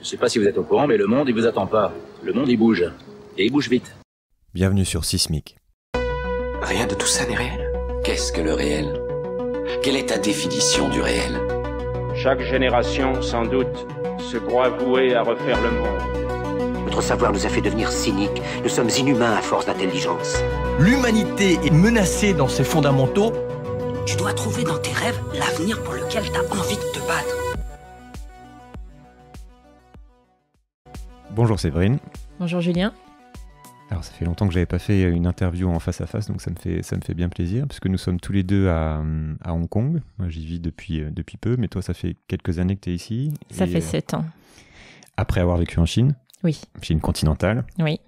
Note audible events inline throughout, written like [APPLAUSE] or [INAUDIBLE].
Je sais pas si vous êtes au courant, mais le monde, il vous attend pas. Le monde, il bouge. Et il bouge vite. Bienvenue sur Sismic. Rien de tout ça n'est réel. Qu'est-ce que le réel Quelle est ta définition du réel Chaque génération, sans doute, se croit vouée à refaire le monde. Notre savoir nous a fait devenir cyniques. Nous sommes inhumains à force d'intelligence. L'humanité est menacée dans ses fondamentaux. Tu dois trouver dans tes rêves l'avenir pour lequel tu as envie de te battre. Bonjour Séverine. Bonjour Julien. Alors ça fait longtemps que je j'avais pas fait une interview en face à face, donc ça me fait ça me fait bien plaisir puisque nous sommes tous les deux à, Hong Kong. Moi j'y vis depuis euh, depuis peu, mais toi ça fait quelques années que tu es ici. Ça fait euh, sept ans. Après avoir vécu en Chine. Oui. Chine continentale. Oui.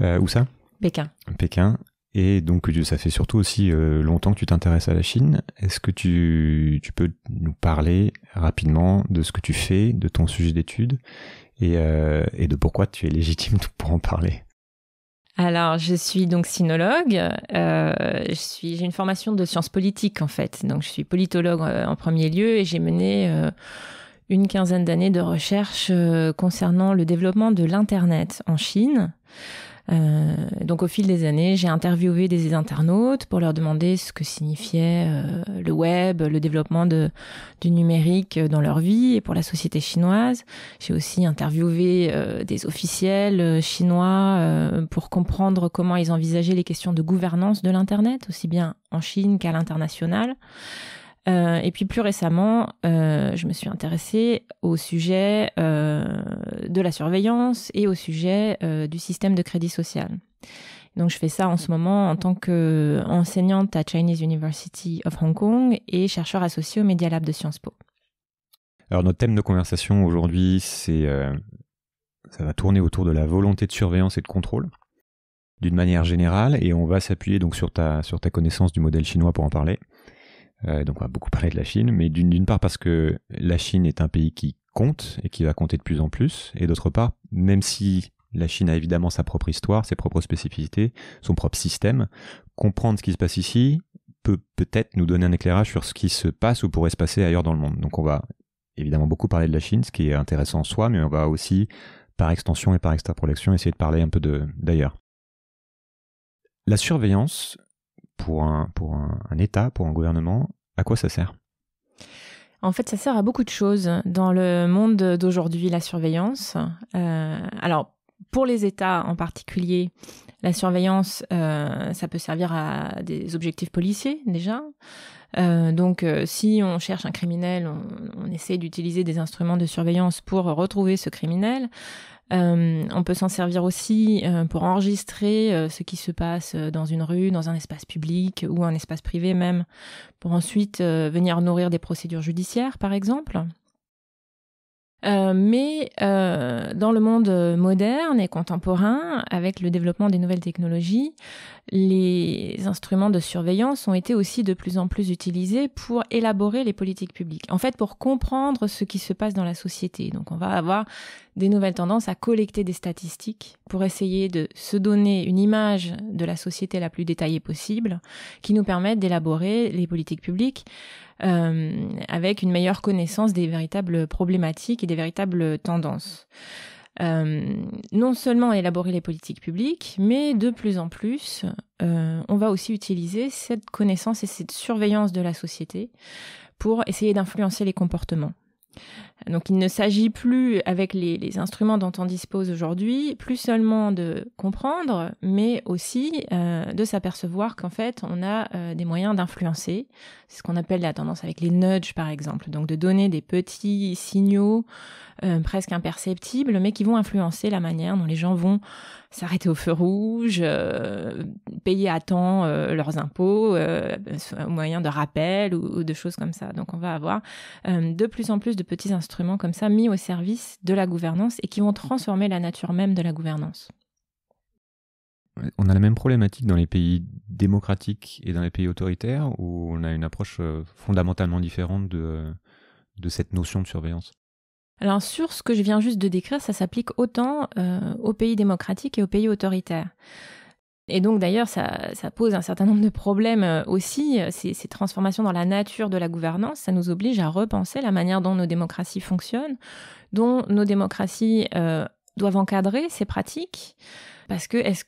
Euh, où ça Pékin. Pékin. Et donc ça fait surtout aussi longtemps que tu t'intéresses à la Chine. Est-ce que tu, tu peux nous parler rapidement de ce que tu fais, de ton sujet d'étude euh, et, de pourquoi tu es légitime [LAUGHS] pour en parler. Alors, je suis donc sinologue. Euh, j'ai une formation de sciences politiques en fait. Donc, je suis politologue euh, en premier lieu et j'ai mené une quinzaine d'années de recherche concernant le développement de l'internet en Chine. Euh, donc au fil des années, j'ai interviewé des internautes pour leur demander ce que signifiait euh, le web, le développement de, du numérique dans leur vie et pour la société chinoise. J'ai aussi interviewé euh, des officiels euh, chinois pour comprendre comment ils envisageaient les questions de gouvernance de l'Internet, aussi bien en Chine qu'à l'international. Euh, et puis plus récemment, euh, je me suis intéressée au sujet euh, de la surveillance et au sujet du système de crédit social. Donc je fais ça en ce moment en tant qu'enseignante à Chinese University of Hong Kong et chercheur associé au Media Lab de Sciences Po. Alors notre thème de conversation aujourd'hui, c'est ça va tourner autour de la volonté de surveillance et de contrôle d'une manière générale et on va s'appuyer donc sur ta sur ta connaissance du modèle chinois pour en parler. Euh, donc on va beaucoup parler de la Chine, mais d'une part parce que la Chine est un pays qui compte et qui va compter de plus en plus, et d'autre part, même si la Chine a évidemment sa propre histoire, ses propres spécificités, son propre système, comprendre ce qui se passe ici peut peut-être nous donner un éclairage sur ce qui se passe ou pourrait se passer ailleurs dans le monde. Donc on va évidemment beaucoup parler de la Chine, ce qui est intéressant en soi, mais on va aussi, par extension et par extrapolation, essayer de parler un peu d'ailleurs. La surveillance, pour un, pour un, État, pour un gouvernement, à quoi ça sert en fait, ça sert à beaucoup de choses dans le monde d'aujourd'hui, la surveillance. Euh, alors, pour les États en particulier, la surveillance, euh, ça peut servir à des objectifs policiers déjà. Euh, donc, si on cherche un criminel, on essaie d'utiliser des instruments de surveillance pour retrouver ce criminel. Euh, on peut s'en servir aussi euh, pour enregistrer euh, ce qui se passe dans une rue, dans un espace public ou un espace privé même, pour ensuite venir nourrir des procédures judiciaires, par exemple. mais dans le monde moderne et contemporain, avec le développement des nouvelles technologies, les instruments de surveillance ont été aussi de plus en plus utilisés pour élaborer les politiques publiques. En fait, pour comprendre ce qui se passe dans la société. Donc, on va avoir des nouvelles tendances à collecter des statistiques pour essayer de se donner une image de la société la plus détaillée possible, qui nous permette d'élaborer les politiques publiques euh, avec une meilleure connaissance des véritables problématiques et des véritables tendances. Euh, non seulement élaborer les politiques publiques, mais de plus en plus, euh, on va aussi utiliser cette connaissance et cette surveillance de la société pour essayer d'influencer les comportements. Donc il ne s'agit plus, avec les, instruments dont on dispose aujourd'hui, plus seulement de comprendre, mais aussi euh, de s'apercevoir qu'en fait, on a euh, des moyens d'influencer. C'est ce qu'on appelle la tendance avec les nudges, par exemple. Donc de donner des petits signaux euh, presque imperceptibles, mais qui vont influencer la manière dont les gens vont s'arrêter au feu rouge, euh, payer à temps euh, leurs impôts au euh, moyen de rappels ou, de choses comme ça. Donc on va avoir de plus en plus de petits instruments comme ça mis au service de la gouvernance et qui vont transformer la nature même de la gouvernance. On a la même problématique dans les pays démocratiques et dans les pays autoritaires où on a une approche fondamentalement différente de cette notion de surveillance. Alors sur ce que je viens juste de décrire, ça s'applique autant euh, aux pays démocratiques et aux pays autoritaires. Et donc d'ailleurs, ça, pose un certain nombre de problèmes euh, aussi, euh, ces, transformations dans la nature de la gouvernance, ça nous oblige à repenser la manière dont nos démocraties fonctionnent, dont nos démocraties doivent encadrer ces pratiques, parce que est-ce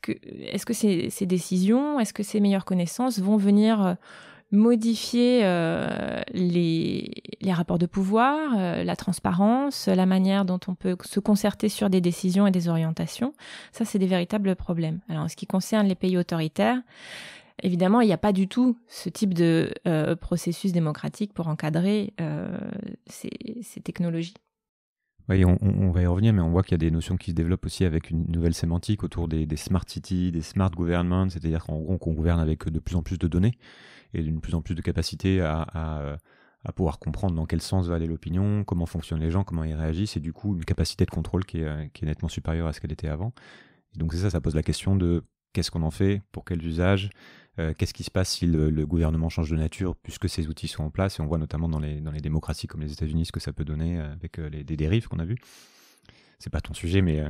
que, ces, ces décisions, est-ce que ces meilleures connaissances vont venir modifier euh, les, rapports de pouvoir, euh, la transparence, la manière dont on peut se concerter sur des décisions et des orientations. Ça, c'est des véritables problèmes. Alors, en ce qui concerne les pays autoritaires, évidemment, il n'y a pas du tout ce type de euh, processus démocratique pour encadrer ces, technologies. Oui, on, va y revenir, mais on voit qu'il y a des notions qui se développent aussi avec une nouvelle sémantique autour des, smart cities, des smart governments, c'est-à-dire qu'on gouverne avec de plus en plus de données et d'une plus en plus de capacité à, euh, à, pouvoir comprendre dans quel sens va aller l'opinion, comment fonctionnent les gens, comment ils réagissent, et du coup une capacité de contrôle qui est, euh, nettement supérieure à ce qu'elle était avant. Et donc c'est ça, ça pose la question de qu'est-ce qu'on en fait, pour quel usage, euh, qu'est-ce qui se passe si le, gouvernement change de nature, puisque ces outils sont en place, et on voit notamment dans les, dans les démocraties comme les États-Unis ce que ça peut donner avec les, des dérives qu'on a vues. C'est pas ton sujet, mais...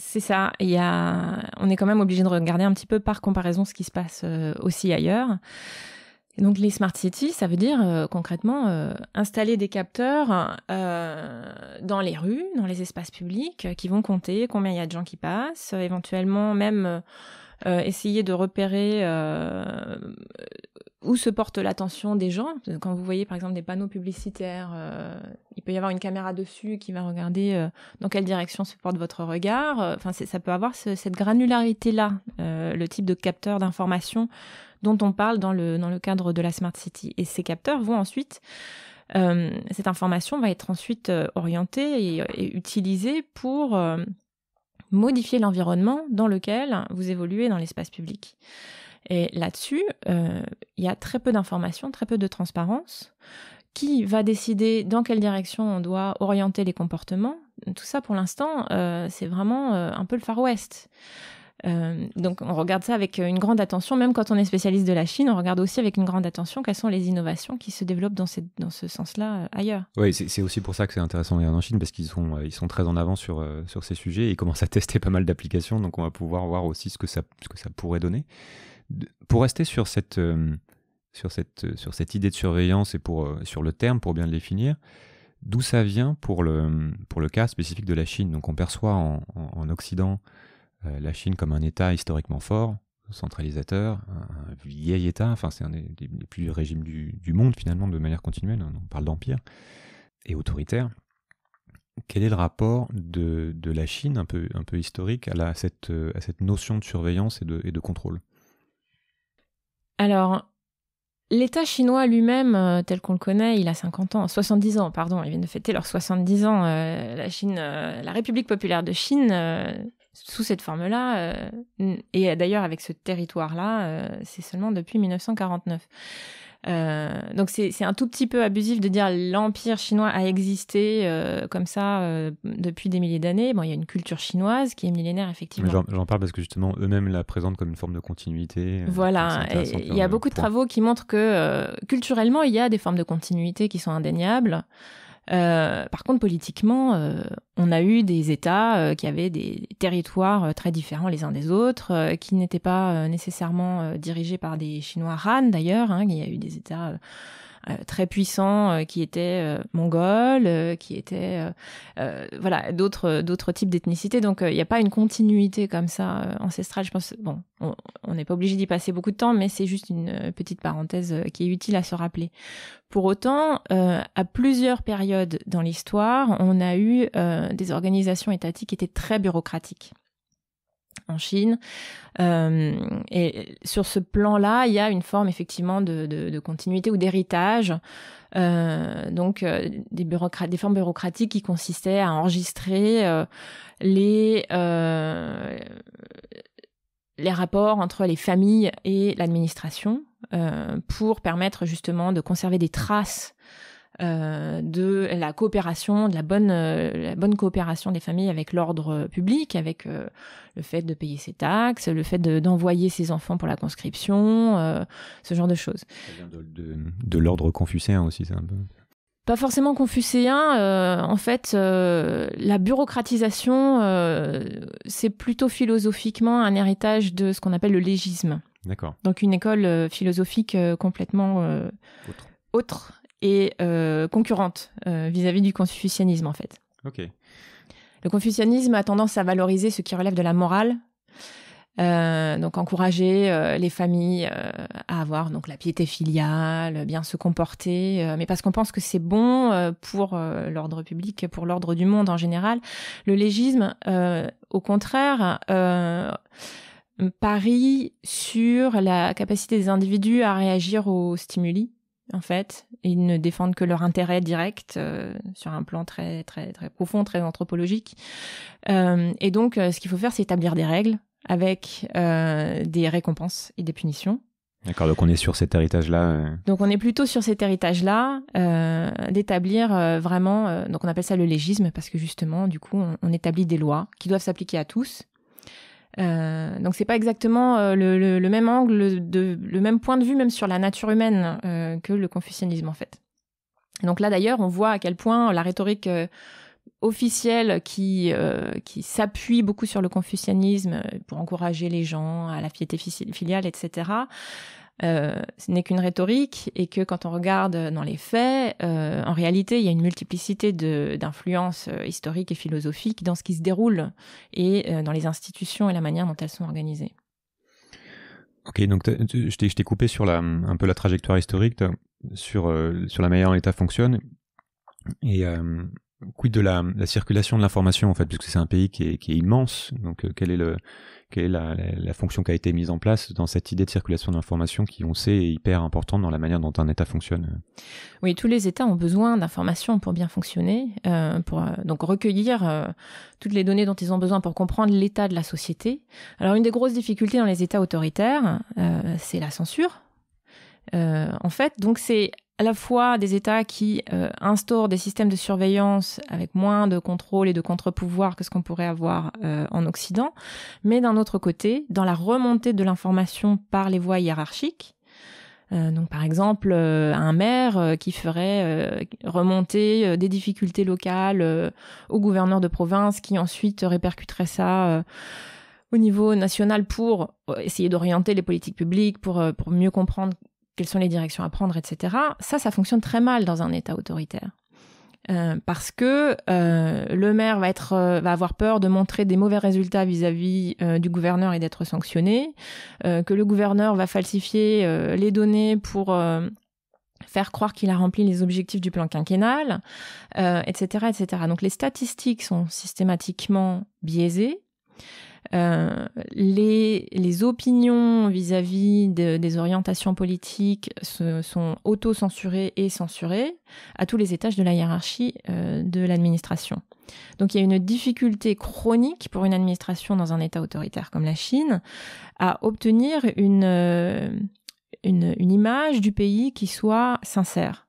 C'est ça. Il y a, on est quand même obligé de regarder un petit peu par comparaison ce qui se passe euh, aussi ailleurs. Donc les smart cities, ça veut dire euh, concrètement euh, installer des capteurs dans les rues, dans les espaces publics, qui vont compter combien il y a de gens qui passent, éventuellement même essayer de repérer où se porte l'attention des gens. Quand vous voyez par exemple des panneaux publicitaires, euh, il peut y avoir une caméra dessus qui va regarder euh, dans quelle direction se porte votre regard. Euh, enfin, ça peut avoir cette granularité-là, le type de capteur d'information dont on parle dans le, dans le cadre de la Smart City. Et ces capteurs vont ensuite, cette information va être ensuite orientée et utilisée pour modifier l'environnement dans lequel vous évoluez dans l'espace public. Et là-dessus, euh, il y a très peu d'informations, très peu de transparence. Qui va décider dans quelle direction on doit orienter les comportements Tout ça, pour l'instant, euh, c'est vraiment euh, un peu le Far West. donc on regarde ça avec une grande attention, même quand on est spécialiste de la Chine, on regarde aussi avec une grande attention quelles sont les innovations qui se développent dans, dans ce sens-là ailleurs. Oui, c'est aussi pour ça que c'est intéressant de en Chine, parce qu'ils sont, ils sont très en avant sur, sur ces sujets et ils commencent à [LAUGHS] tester pas mal d'applications, donc on va pouvoir voir aussi ce que ça, ce que ça pourrait donner. Pour rester sur cette, euh, sur, cette, euh, sur cette idée de surveillance et pour, euh, sur le terme, pour bien le définir, d'où ça vient pour le, pour le cas spécifique de la Chine Donc on perçoit en, Occident la Chine comme un État historiquement fort, centralisateur, un, vieil État, enfin c'est un des, plus régimes du, monde finalement de manière continuelle, on parle d'empire, et autoritaire. Quel est le rapport de, la Chine, un peu, un peu historique, à, la, cette, à cette notion de surveillance et et de contrôle alors, l'État chinois lui-même, euh, tel qu'on le connaît, il a 50 ans, 70 ans, pardon, ils viennent de fêter leurs 70 ans. Euh, la Chine, euh, la République populaire de Chine, sous cette forme-là, et d'ailleurs avec ce territoire-là, c'est seulement depuis 1949. Euh, donc c'est un tout petit peu abusif de dire l'empire chinois a existé euh, comme ça euh, depuis des milliers d'années. Bon, il y a une culture chinoise qui est millénaire effectivement. J'en parle parce que justement eux-mêmes la présentent comme une forme de continuité. voilà, il y a beaucoup de travaux qui montrent que culturellement il y a des formes de continuité qui sont indéniables. Euh, par contre, politiquement, euh, on a eu des États euh, qui avaient des territoires très différents les uns des autres, qui n'étaient pas nécessairement dirigés par des Chinois Han d'ailleurs. Hein, il y a eu des États euh, très puissants euh, qui étaient euh, mongols, qui étaient voilà d'autres d'autres types d'ethnicité. Donc il n'y a pas une continuité comme ça ancestrale. Je pense bon, on n'est pas obligé d'y passer beaucoup de temps, mais c'est juste une petite parenthèse qui est utile à se rappeler. Pour autant, à plusieurs périodes dans l'histoire, on a eu des organisations étatiques qui étaient très bureaucratiques en Chine. Euh, et sur ce plan-là, il y a une forme effectivement de, continuité ou d'héritage. Euh, donc euh, des, des formes bureaucratiques qui consistaient à enregistrer les les rapports entre les familles et l'administration pour permettre justement de conserver des traces euh, de la coopération, de euh, la bonne, coopération des familles avec l'ordre public, avec euh, le fait de payer ses taxes, le fait d'envoyer ses enfants pour la conscription, ce genre de choses. De, de, de l'ordre confucéen aussi, c'est un peu pas forcément confucéen. en fait, la bureaucratisation, c'est plutôt philosophiquement un héritage de ce qu'on appelle le légisme. D'accord. Donc une école philosophique complètement autre et euh, concurrente euh, vis-à-vis du confucianisme en fait. Ok. Le confucianisme a tendance à valoriser ce qui relève de la morale, euh, donc encourager les familles à avoir donc la piété filiale, bien se comporter, mais parce qu'on pense que c'est bon pour l'ordre public, pour l'ordre du monde en général. Le légisme, au contraire, parie sur la capacité des individus à réagir aux stimuli en fait. Ils ne défendent que leur intérêt direct euh, sur un plan très très très profond, très anthropologique. Euh, et donc, euh, ce qu'il faut faire, c'est établir des règles avec des récompenses et des punitions. D'accord, donc on est sur cet héritage-là. Donc on est plutôt sur cet héritage-là d'établir vraiment, donc on appelle ça le légisme parce que justement, du coup, on établit des lois qui doivent s'appliquer à tous euh, donc c'est pas exactement euh, le, même angle, de, le même point de vue même sur la nature humaine euh, que le confucianisme en fait. Donc là d'ailleurs on voit à quel point la rhétorique euh, officielle qui, qui s'appuie beaucoup sur le confucianisme pour encourager les gens à la piété filiale, etc., euh, ce n'est qu'une rhétorique et que quand on regarde dans les faits, euh, en réalité, il y a une multiplicité d'influences euh, historiques et philosophiques dans ce qui se déroule et dans les institutions et la manière dont elles sont organisées. Ok, donc je t'ai coupé sur la, un peu la trajectoire historique, sur, sur la manière dont l'État fonctionne. Et, quid de la, la circulation de l'information en fait, puisque c'est un pays qui est, immense. Donc euh, est le, quelle est la, fonction qui a été mise en place dans cette idée de circulation l'information qui, on sait, est hyper importante dans la manière dont un État fonctionne Oui, tous les États ont besoin d'informations pour bien fonctionner, euh, pour euh, donc recueillir toutes les données dont ils ont besoin pour comprendre l'état de la société. Alors, une des grosses difficultés dans les États autoritaires, c'est la censure. en fait, donc c'est à la fois des États qui euh, instaurent des systèmes de surveillance avec moins de contrôle et de contre-pouvoir que ce qu'on pourrait avoir euh, en Occident, mais d'un autre côté, dans la remontée de l'information par les voies hiérarchiques, euh, donc par exemple un maire qui ferait remonter des difficultés locales au gouverneur de province qui ensuite répercuterait ça au niveau national pour essayer d'orienter les politiques publiques, pour mieux comprendre quelles sont les directions à prendre, etc. Ça, ça fonctionne très mal dans un État autoritaire. Euh, parce que euh, le maire euh, va, avoir peur de montrer des mauvais résultats vis-à-vis du gouverneur et d'être sanctionné, que le gouverneur va falsifier les données pour faire croire qu'il a rempli les objectifs du plan quinquennal, etc., etc. Donc les statistiques sont systématiquement biaisées. Euh, les, opinions vis-à-vis des orientations politiques sont auto-censurées et censurées à tous les étages de la hiérarchie euh, de l'administration. Donc il y a une difficulté chronique pour une administration dans un État autoritaire comme la Chine à obtenir euh, une, image du pays qui soit sincère.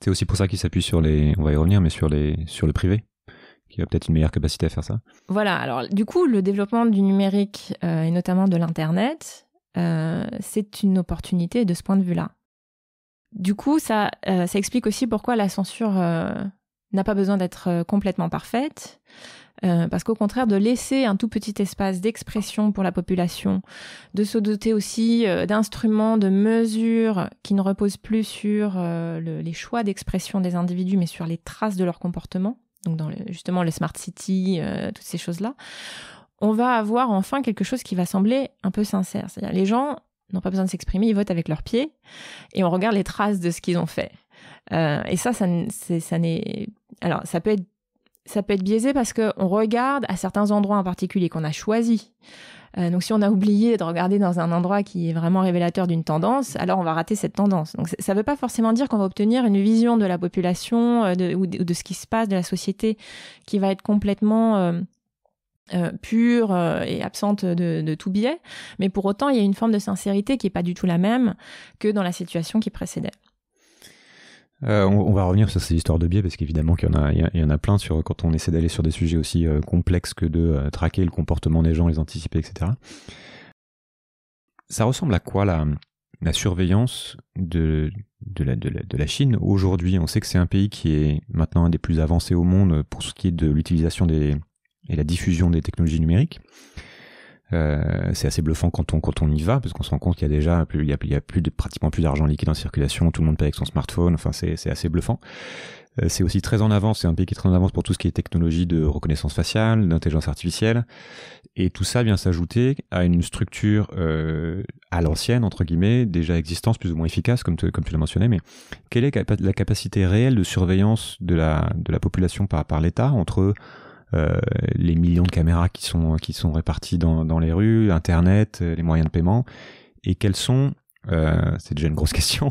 C'est aussi pour ça qu'il s'appuie sur les, on va y revenir, mais sur les, sur le privé qui a peut-être une meilleure capacité à faire ça. Voilà, alors du coup, le développement du numérique euh, et notamment de l'Internet, euh, c'est une opportunité de ce point de vue-là. Du coup, ça, euh, explique aussi pourquoi la censure n'a pas besoin d'être complètement parfaite, parce qu'au contraire, de laisser un tout petit espace d'expression pour la population, de se doter aussi d'instruments, de mesures qui ne reposent plus sur les choix d'expression des individus, mais sur les traces de leur comportement, donc dans le, justement le smart City, euh, toutes ces choses-là, on va avoir enfin quelque chose qui va sembler un peu sincère. C'est-à-dire les gens n'ont pas besoin de s'exprimer, ils votent avec leurs pieds et on regarde les traces de ce qu'ils ont fait. Euh, et ça, ça, ça n'est, alors ça peut être ça peut être biaisé parce qu'on regarde à certains endroits en particulier qu'on a choisis. Euh, donc si on a oublié de regarder dans un endroit qui est vraiment révélateur d'une tendance, alors on va rater cette tendance. Donc ça ne veut pas forcément dire qu'on va obtenir une vision de la population euh, ou, de, ce qui se passe, de la société, qui va être complètement... Euh, pure et absente de, tout biais, mais pour autant, il y a une forme de sincérité qui n'est pas du tout la même que dans la situation qui précédait. Euh, on, va revenir sur ces histoires de biais parce qu'évidemment qu'il y en a, y en a plein sur quand on essaie d'aller sur des sujets aussi euh, complexes que de euh, traquer le comportement des gens, les anticiper, etc. Ça ressemble à quoi la, surveillance de, la, Chine aujourd'hui On sait que c'est un pays qui est maintenant un des plus avancés au monde pour ce qui est de l'utilisation et la diffusion des technologies numériques. Euh, c'est assez bluffant quand on quand on y va parce qu'on se rend compte qu'il y a déjà plus il y a, il y a plus de, pratiquement plus d'argent liquide en circulation, tout le monde paye avec son smartphone. Enfin, c'est c'est assez bluffant. Euh, c'est aussi très en avance, c'est un pays qui est très en avance pour tout ce qui est technologie de reconnaissance faciale, d'intelligence artificielle, et tout ça vient s'ajouter à une structure euh, à l'ancienne, entre guillemets, déjà existante, plus ou moins efficace, comme, comme tu l'as mentionné, mais quelle est la capacité réelle de surveillance de la, de la population par, par l'État entre euh, les millions de caméras qui sont qui sont réparties dans, les rues, Internet, euh, les moyens de paiement, et quelles sont, euh, c'est déjà une grosse [LAUGHS] question,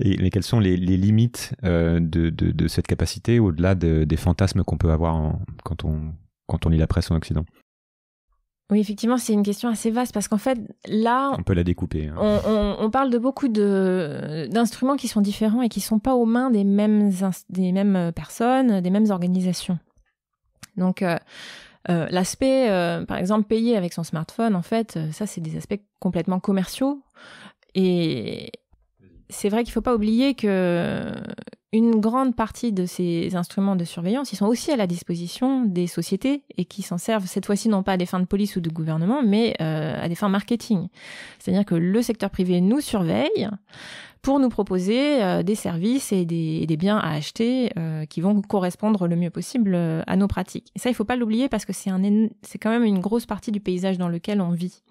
et, mais quelles sont les, limites de, cette capacité au-delà des fantasmes qu'on peut avoir quand on quand on lit la presse en Occident oui, effectivement, c'est une question assez vaste parce qu'en fait, là, on peut la découper. Hein. On, parle de beaucoup d'instruments qui sont différents et qui sont pas aux mains des mêmes des mêmes personnes, des mêmes organisations. Donc euh, euh, l'aspect, euh, par exemple, payer avec son smartphone, en fait, ça, c'est des aspects complètement commerciaux. Et c'est vrai qu'il ne faut pas oublier que une grande partie de ces instruments de surveillance, ils sont aussi à la disposition des sociétés et qui s'en servent cette fois-ci non pas à des fins de police ou de gouvernement, mais à des fins marketing. C'est-à-dire que le secteur privé nous surveille pour nous proposer euh, des services et des, biens à acheter euh, qui vont correspondre le mieux possible euh, à nos pratiques. Et ça, il ne faut pas l'oublier parce que c'est quand même une grosse partie du paysage dans lequel on vit.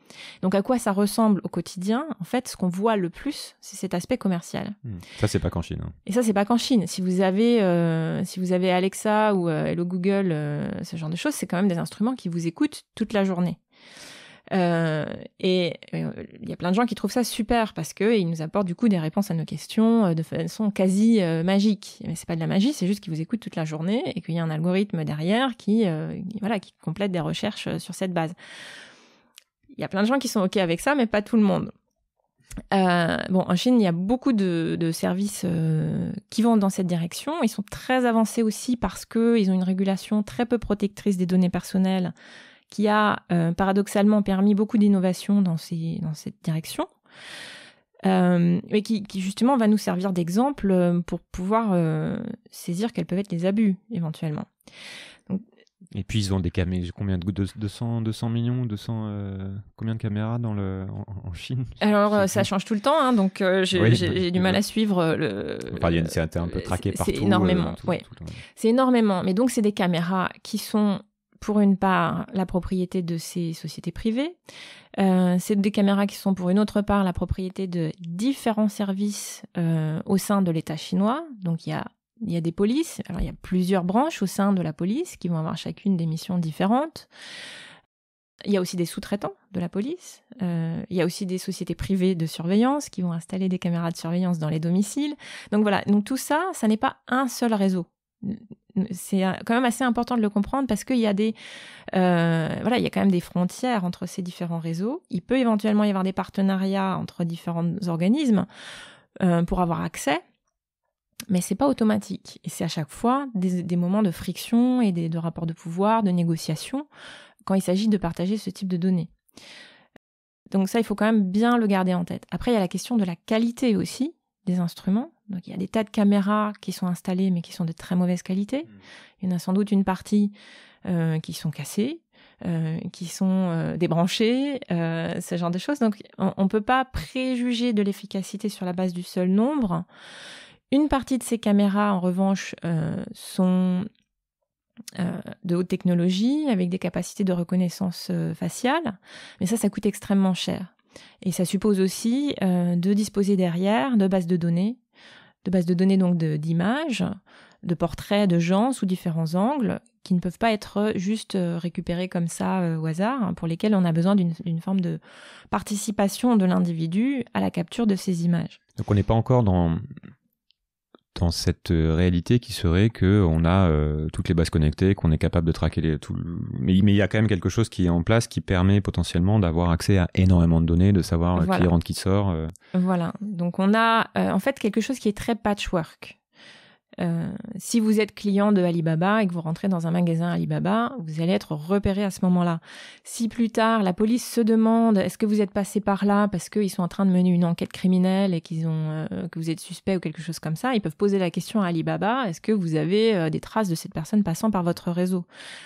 Donc à quoi ça ressemble au quotidien En fait, ce qu'on voit le plus, c'est cet aspect commercial. Mmh. Ça c'est pas qu'en Chine. Hein. Et ça c'est pas qu'en Chine. Si vous avez si vous avez Alexa ou Hello Google, ce genre de choses, c'est quand même des instruments qui vous écoutent toute la journée. Euh, et il euh, y a plein de gens qui trouvent ça super parce que ils nous apportent du coup des réponses à nos questions euh, de façon quasi magique. Mais c'est pas de la magie, c'est juste qu'ils vous écoutent toute la journée et qu'il y a un algorithme derrière qui, voilà, qui complète des recherches sur cette base. Il y a plein de gens qui sont ok avec ça, mais pas tout le monde. bon, en Chine, il y a beaucoup de, de services qui vont dans cette direction. Ils sont très avancés aussi parce qu'ils ont une régulation très peu protectrice des données personnelles qui a euh, paradoxalement permis beaucoup d'innovations dans, ces, dans cette direction, euh, mais qui, justement va nous servir d'exemple euh, pour pouvoir euh, saisir quels peuvent être les abus éventuellement. et puis ils ont des caméras, combien de 200, 200 millions, 200 combien de caméras dans le en, Chine Alors ça change tout le temps, hein, donc bah, j'ai du mal à suivre le. Enfin, c'est un peu traqué partout. C'est énormément, C'est énormément, mais donc c'est des caméras qui sont pour une part la propriété de ces sociétés privées. Euh, c'est des caméras qui sont pour une autre part la propriété de différents services euh, au sein de l'État chinois. Donc il y a il des polices, alors il y a plusieurs branches au sein de la police qui vont avoir chacune des missions différentes. Il y a aussi des sous-traitants de la police. Euh, il y a aussi des sociétés privées de surveillance qui vont installer des caméras de surveillance dans les domiciles. Donc voilà, donc tout ça, ça n'est pas un seul réseau c'est euh, quand même assez important de le comprendre parce qu'il y a des euh, voilà il y a quand même des frontières entre ces différents réseaux. Il peut éventuellement y avoir des partenariats entre différents organismes euh, pour avoir accès, mais c'est pas automatique et c'est à chaque fois des, des moments de friction et des, de rapports de pouvoir, de négociation quand il s'agit de partager ce type de données. Donc ça, il faut quand même bien le garder en tête. Après, il y a la question de la qualité aussi des instruments il y a des tas de caméras qui sont installées mais qui sont de très mauvaise qualité. Mm. Il y en a sans doute une partie euh, qui sont cassées, euh, qui sont euh, débranchées, ce genre de choses. Donc on ne peut pas préjuger de l'efficacité sur la base du seul nombre. Une partie de ces caméras, en revanche, sont de haute technologie, avec des capacités de reconnaissance faciale, mais ça, ça coûte extrêmement cher. Et ça suppose aussi de disposer derrière de bases de données de bases de données donc d'images, de, portraits de gens sous différents angles qui ne peuvent pas être juste euh, récupérés comme ça euh, au hasard, hein, pour lesquels on a besoin d'une forme de participation de l'individu à la capture de ces images. Donc on n'est pas encore dans dans cette euh, réalité qui serait que on a euh, toutes les bases connectées, qu'on est capable de traquer les, tout. Mais, il y a quand même quelque chose qui est en place qui permet potentiellement d'avoir accès à énormément de données, de savoir euh, qui rentre, qui sort. Voilà. Donc on a en fait quelque chose qui est très patchwork. Euh, si vous êtes client de Alibaba et que vous rentrez dans un magasin Alibaba, vous allez être repéré à ce moment-là. Si plus tard la police se demande est-ce que vous êtes passé par là parce qu'ils sont en train de mener une enquête criminelle et qu'ils ont euh, que vous êtes suspect ou quelque chose comme ça, ils peuvent poser la question à Alibaba est-ce que vous avez euh, des traces de cette personne passant par votre réseau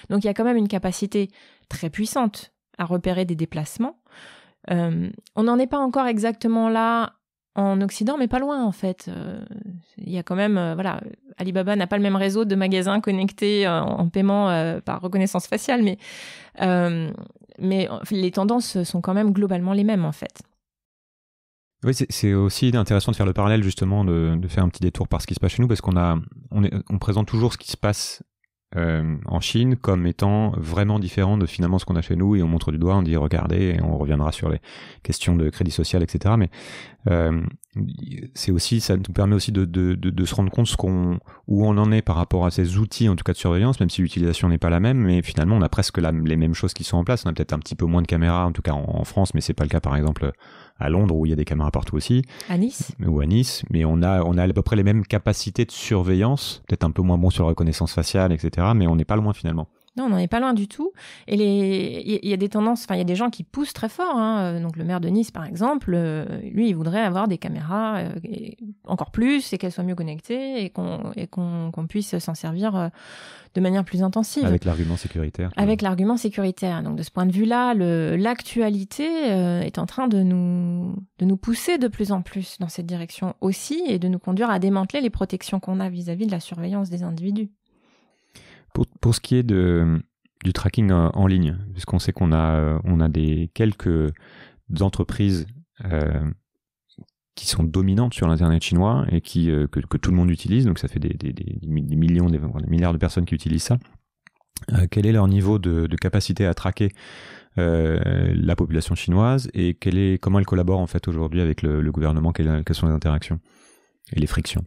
Donc il y a quand même une capacité très puissante à repérer des déplacements. on n'en est pas encore exactement là en Occident, mais pas loin en fait. Euh, il y a quand même, euh, voilà, Alibaba n'a pas le même réseau de magasins connectés euh, en, paiement par reconnaissance faciale, mais, mais les tendances sont quand même globalement les mêmes en fait. Oui, c'est aussi intéressant de faire le parallèle justement, de, faire un petit détour par ce qui se passe chez nous, parce qu'on a, on, présente toujours ce qui se passe en Chine comme étant vraiment différent de finalement ce qu'on a chez nous, et on montre du doigt, on dit regardez, et on reviendra sur les questions de crédit social, etc. Mais euh, c'est aussi, ça nous permet aussi de, de, de, de se rendre compte ce qu'on, où on en est par rapport à ces outils, en tout cas de surveillance, même si l'utilisation n'est pas la même. Mais finalement, on a presque les mêmes choses qui sont en place. On a peut-être un petit peu moins de caméras, en tout cas en, France, mais c'est pas le cas par exemple à Londres où il y a des caméras partout aussi. À Nice. Ou à Nice, mais on a, on a à peu près les mêmes capacités de surveillance, peut-être un peu moins bon sur la reconnaissance faciale, etc. Mais on n'est pas loin finalement. Non, on n'en est pas loin du tout. Et il y, a des tendances, enfin, il y a des gens qui poussent très fort. Hein. Euh, donc, le maire de Nice, par exemple, euh, lui, il voudrait avoir des caméras euh, encore plus et qu'elles soient mieux connectées et qu'on qu'on puisse s'en servir de manière plus intensive. Avec l'argument sécuritaire. Avec l'argument sécuritaire. Donc, de ce point de vue-là, l'actualité est en train de nous, de nous pousser de plus en plus dans cette direction aussi et de nous conduire à démanteler les protections qu'on a vis à -vis de la surveillance des individus. Pour, ce qui est du tracking en, ligne, puisqu'on sait qu'on a, euh, des quelques entreprises euh, qui sont dominantes sur l'internet chinois et euh, que, tout le monde utilise, donc ça fait des, millions, des, milliards de personnes qui utilisent ça. quel est leur niveau de, capacité à traquer la population chinoise et comment elle collabore en fait aujourd'hui avec le, gouvernement, quelles, sont les interactions et les frictions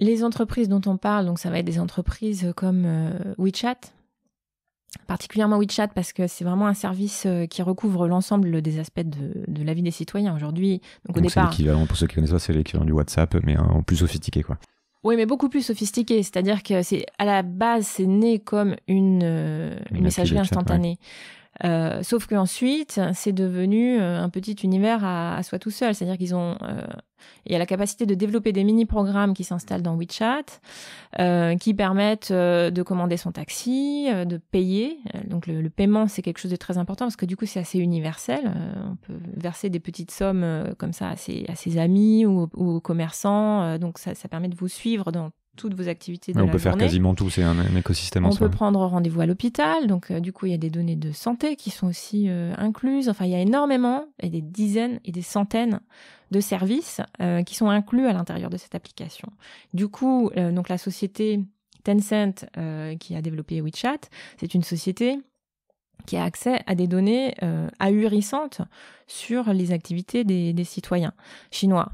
les entreprises dont on parle, donc ça va être des entreprises comme euh, WeChat, particulièrement WeChat parce que c'est vraiment un service euh, qui recouvre l'ensemble des aspects de, de, la vie des citoyens aujourd'hui. Donc, au l'équivalent pour ceux qui connaissent pas, c'est l'équivalent du WhatsApp, mais en plus sophistiqué quoi. Oui, mais beaucoup plus sophistiqué. C'est-à-dire que c'est à la base, c'est né comme une, euh, une messagerie instantanée. Euh, sauf qu'ensuite, c'est devenu euh, un petit univers à, soi tout seul. C'est-à-dire qu'ils ont euh, il y a la capacité de développer des mini-programmes qui s'installent dans WeChat, euh, qui permettent de commander son taxi, de payer. Donc le, paiement, c'est quelque chose de très important parce que du coup, c'est assez universel. on peut verser des petites sommes comme ça à ses, à ses amis ou, ou aux commerçants. donc ça, ça, permet de vous suivre dans toutes vos activités de On peut faire quasiment tout, c'est un, écosystème on soi. On peut prendre rendez-vous à l'hôpital, donc euh, du coup il y a des données de santé qui sont aussi euh, incluses. Enfin il y a énormément, et des dizaines et des centaines de services euh, qui sont inclus à l'intérieur de cette application. Du coup, donc la société Tencent qui a développé WeChat, c'est une société qui a accès à des données ahurissantes sur les activités des citoyens chinois.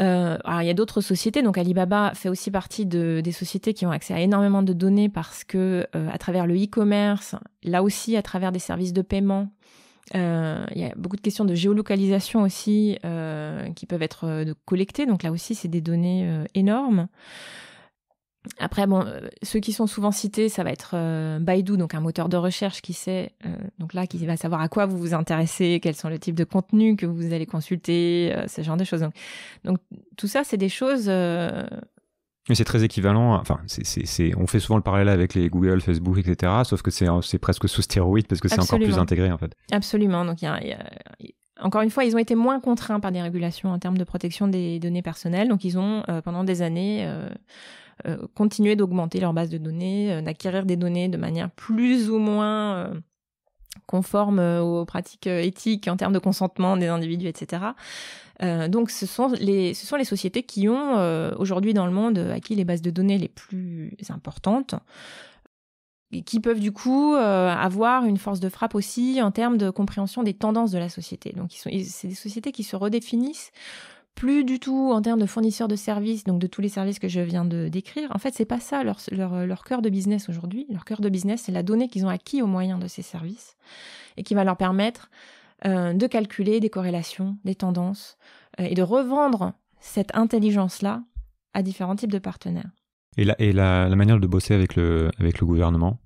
Euh, alors il y a d'autres sociétés, donc Alibaba fait aussi partie des sociétés qui ont accès à énormément de données parce que euh, à travers le e-commerce, là aussi à travers des services de paiement, euh, il y a beaucoup de questions de géolocalisation aussi qui peuvent être collectées, donc là aussi c'est des données énormes. Après, bon, euh, ceux qui sont souvent cités, ça va être euh, Baidu, donc un moteur de recherche qui sait, euh, donc là, qui va savoir à quoi vous vous intéressez, quels sont le type de contenu que vous allez consulter, ce genre de choses. Donc, tout ça, c'est des choses. Mais c'est très équivalent. Enfin, c'est, on fait souvent le parallèle avec les Google, Facebook, etc. Sauf que c'est, presque sous stéroïde parce que c'est encore plus intégré, en fait. Absolument. Donc, encore une fois, ils ont été moins contraints par des régulations en termes de protection des données personnelles. Donc, ils ont, pendant des années, euh, continuer d'augmenter leur base de données, euh, d'acquérir des données de manière plus ou moins euh, conforme aux pratiques éthiques en termes de consentement des individus, etc. donc ce sont, les, sociétés qui ont aujourd'hui dans le monde acquis les bases de données les plus importantes et qui peuvent du coup avoir une force de frappe aussi en termes de compréhension des tendances de la société. Donc c'est des sociétés qui se redéfinissent plus du tout en termes de fournisseurs de services, donc de tous les services que je viens de décrire. En fait, c'est pas ça leur, leur, cœur de business aujourd'hui. Leur cœur de business, c'est la donnée qu'ils ont acquis au moyen de ces services et qui va leur permettre euh, de calculer des corrélations, des tendances euh, et de revendre cette intelligence-là à différents types de partenaires. Et, la, et la manière de bosser avec le, avec le gouvernement,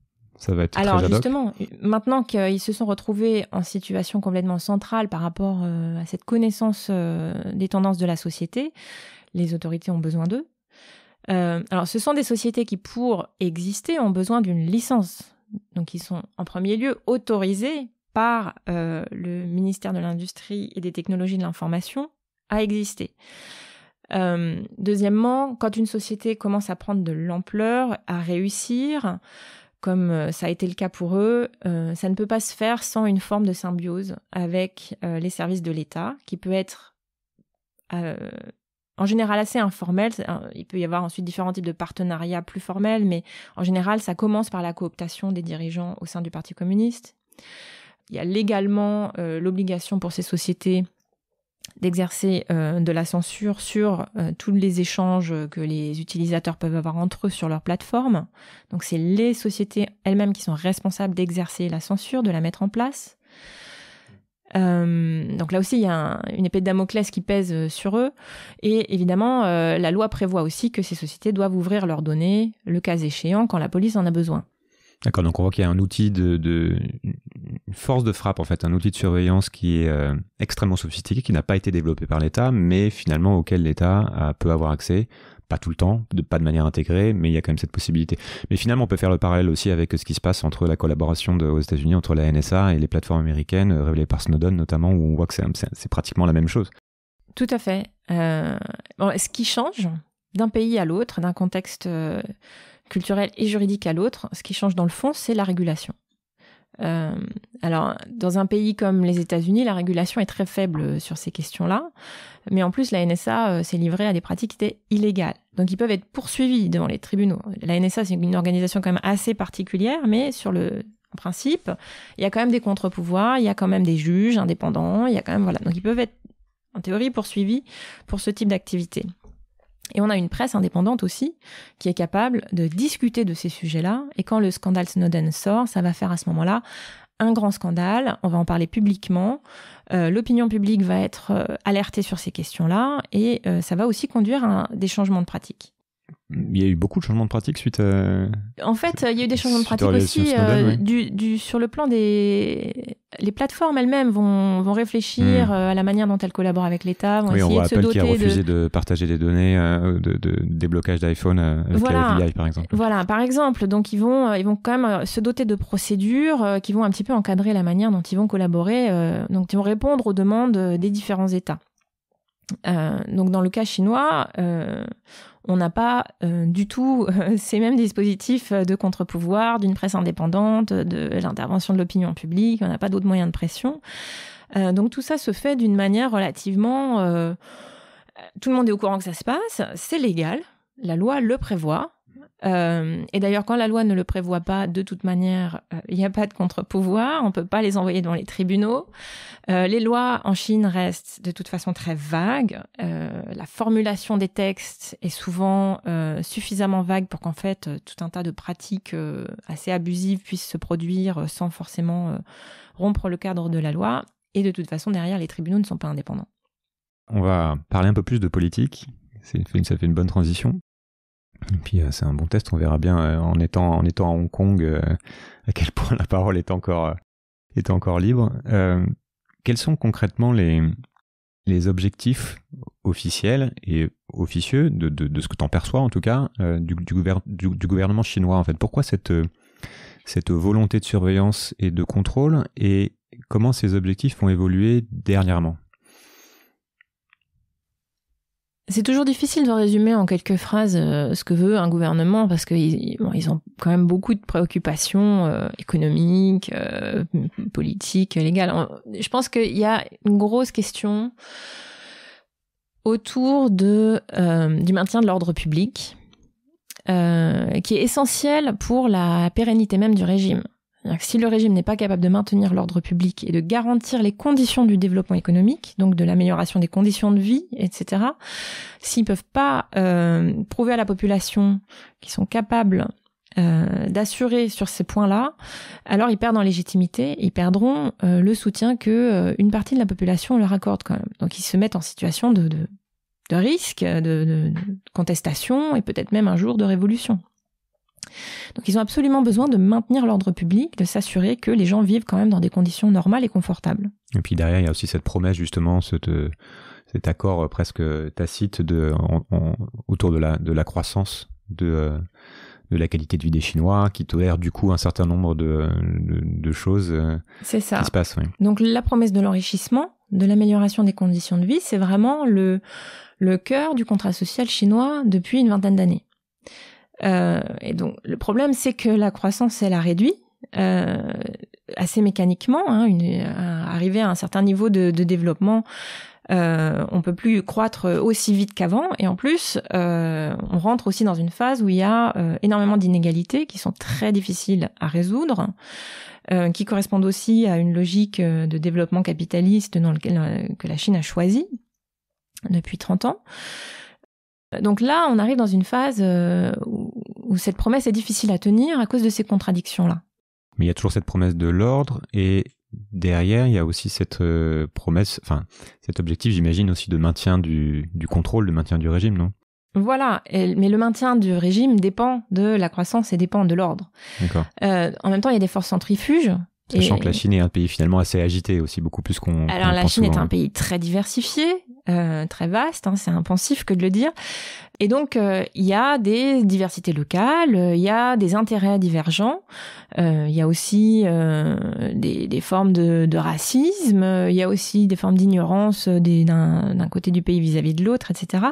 alors justement, maintenant qu'ils se sont retrouvés en situation complètement centrale par rapport euh, à cette connaissance euh, des tendances de la société, les autorités ont besoin d'eux. Euh, alors, ce sont des sociétés qui, pour exister, ont besoin d'une licence. Donc, ils sont en premier lieu autorisés par le ministère de l'Industrie et des Technologies de l'Information à exister. deuxièmement, quand une société commence à prendre de l'ampleur, à réussir, comme euh, ça a été le cas pour eux, euh, ça ne peut pas se faire sans une forme de symbiose avec euh, les services de l'État, qui peut être en général assez informel. Il peut y avoir ensuite différents types de partenariats plus formels, mais en général, ça commence par la cooptation des dirigeants au sein du Parti communiste. Il y a légalement l'obligation pour ces sociétés d'exercer euh, de la censure sur euh, tous les échanges que les utilisateurs peuvent avoir entre eux sur leur plateforme. Donc c'est les sociétés elles-mêmes qui sont responsables d'exercer la censure, de la mettre en place. Euh, donc là aussi, il y a une épée de Damoclès qui pèse sur eux. Et évidemment, la loi prévoit aussi que ces sociétés doivent ouvrir leurs données, le cas échéant, quand la police en a besoin. D'accord, donc on voit qu'il y a un outil de, force de frappe en fait, un outil de surveillance qui est euh, extrêmement sophistiqué, qui n'a pas été développé par l'État, mais finalement auquel l'État peut avoir accès, pas tout le temps, pas de manière intégrée, mais il y a quand même cette possibilité. Mais finalement, on peut faire le parallèle aussi avec ce qui se passe entre la collaboration aux États-Unis entre la NSA et les plateformes américaines euh, révélées par Snowden notamment, où on voit que c'est pratiquement la même chose. Tout à fait. Euh, ce qui change d'un pays à l'autre, d'un contexte euh, culturelle et juridique à l'autre, ce qui change dans le fond, c'est la régulation. Euh, alors, dans un pays comme les États-Unis, la régulation est très faible euh, sur ces questions-là. Mais en plus, la NSA euh, s'est livrée à des pratiques qui étaient illégales. Donc, ils peuvent être poursuivis devant les tribunaux. La NSA, c'est une organisation quand même assez particulière, mais sur le principe, il y a quand même des contre-pouvoirs, il y a quand même des juges indépendants, il y a quand même voilà. Donc, ils peuvent être en théorie poursuivis pour ce type d'activité. Et on a une presse indépendante aussi qui est capable de discuter de ces sujets-là. Et quand le scandale Snowden sort, ça va faire à ce moment-là un grand scandale. On va en parler publiquement. Euh, l'opinion publique va être euh, alertée sur ces questions-là et euh, ça va aussi conduire à des changements de pratiques il y a eu beaucoup de changements de pratique suite à. En fait, euh, il y a eu des changements de pratique aussi euh, du, sur le plan des. Les plateformes elles-mêmes vont, vont réfléchir hmm. euh, à la manière dont elles collaborent avec l'État, oui, on voit de Apple qui a refusé de... partager des données, de, de, des blocages d'iPhone avec la par exemple. Voilà, par exemple. Donc, ils vont, ils vont quand même se doter de procédures qui vont un petit peu encadrer la manière dont ils vont collaborer, donc ils vont répondre aux demandes des différents États. donc, dans le cas chinois, on n'a pas euh, du tout euh, [LAUGHS] ces mêmes dispositifs euh, de contre-pouvoir, d'une presse indépendante, de l'intervention de l'opinion publique, on n'a pas d'autres moyens de pression. donc tout ça se fait d'une manière relativement... tout le monde est au courant que ça se passe, c'est légal, la loi le prévoit, euh, et d'ailleurs, quand la loi ne le prévoit pas, de toute manière, euh, il n'y a pas de contre-pouvoir, on ne peut pas les envoyer dans les tribunaux. Euh, les lois en Chine restent de toute façon très vagues. la formulation des textes est souvent suffisamment vague pour qu'en fait tout un tas de pratiques assez abusives puissent se produire sans forcément rompre le cadre de la loi. Et de toute façon, derrière, les tribunaux ne sont pas indépendants. On va parler un peu plus de politique. Ça fait une bonne transition. Et euh, c'est un bon test, on verra bien euh, en étant à Hong Kong euh, à quel point la parole est encore libre. quels sont concrètement les objectifs officiels et officieux de, ce que tu en perçois en tout cas du, gouvernement chinois en fait pourquoi cette cette volonté de surveillance et de contrôle et comment ces objectifs ont évolué dernièrement c'est toujours difficile de résumer en quelques phrases euh, ce que veut un gouvernement parce qu'ils ont quand même beaucoup de préoccupations euh, économiques, euh, politiques, légales. Je pense qu'il y a une grosse question autour du maintien de l'ordre public, qui est essentiel pour la pérennité même du régime si le régime n'est pas capable de maintenir l'ordre public et de garantir les conditions du développement économique, donc de l'amélioration des conditions de vie, etc., s'ils ne peuvent pas euh, prouver à la population qu'ils sont capables euh, d'assurer sur ces points-là, alors ils perdent en légitimité, ils perdront euh, le soutien que une partie de la population leur accorde quand même. Donc ils se mettent en situation de, risque, de contestation et peut-être même un jour de révolution. Donc ils ont absolument besoin de maintenir l'ordre public, de s'assurer que les gens vivent quand même dans des conditions normales et confortables. Et puis derrière, il y a aussi cette promesse justement, cet accord euh, presque euh, tacite autour de la, croissance euh, de, la qualité de vie des Chinois, qui tolère du coup un certain nombre de, choses ça. qui se passent. Donc la promesse de l'enrichissement, de l'amélioration des conditions de vie, c'est vraiment le cœur du contrat social chinois depuis une vingtaine d'années. Euh, et donc le problème, c'est que la croissance, elle a réduit euh, assez mécaniquement. Hein, une, à, euh, arriver à un certain niveau de, de développement, euh, on peut plus croître aussi vite qu'avant. Et en plus, euh, on rentre aussi dans une phase où il y a euh, énormément d'inégalités qui sont très difficiles à résoudre. qui correspondent aussi à une logique de développement capitaliste dans lequel, que la Chine a choisi depuis 30 ans. Donc là, on arrive dans une phase où où cette promesse est difficile à tenir à cause de ces contradictions-là. Mais il y a toujours cette promesse de l'ordre et derrière, il y a aussi cette euh, promesse, enfin, cet objectif, j'imagine, aussi de maintien du, contrôle, de maintien du régime, non voilà, mais le maintien du régime dépend de la croissance et dépend de l'ordre. D'accord. Euh, en même temps, il y a des forces centrifuges Sachant que la Chine est un pays finalement assez agité aussi, beaucoup plus qu'on. Alors la Chine est un hein. pays très diversifié, euh, très vaste, hein, c'est impensif que de le dire. Et donc, euh, il y a des diversités locales, euh, il y a des intérêts divergents, il y a aussi des, des, formes de, de racisme, il y a aussi des formes d'ignorance d'un côté du pays vis-à-vis -vis de l'autre, etc.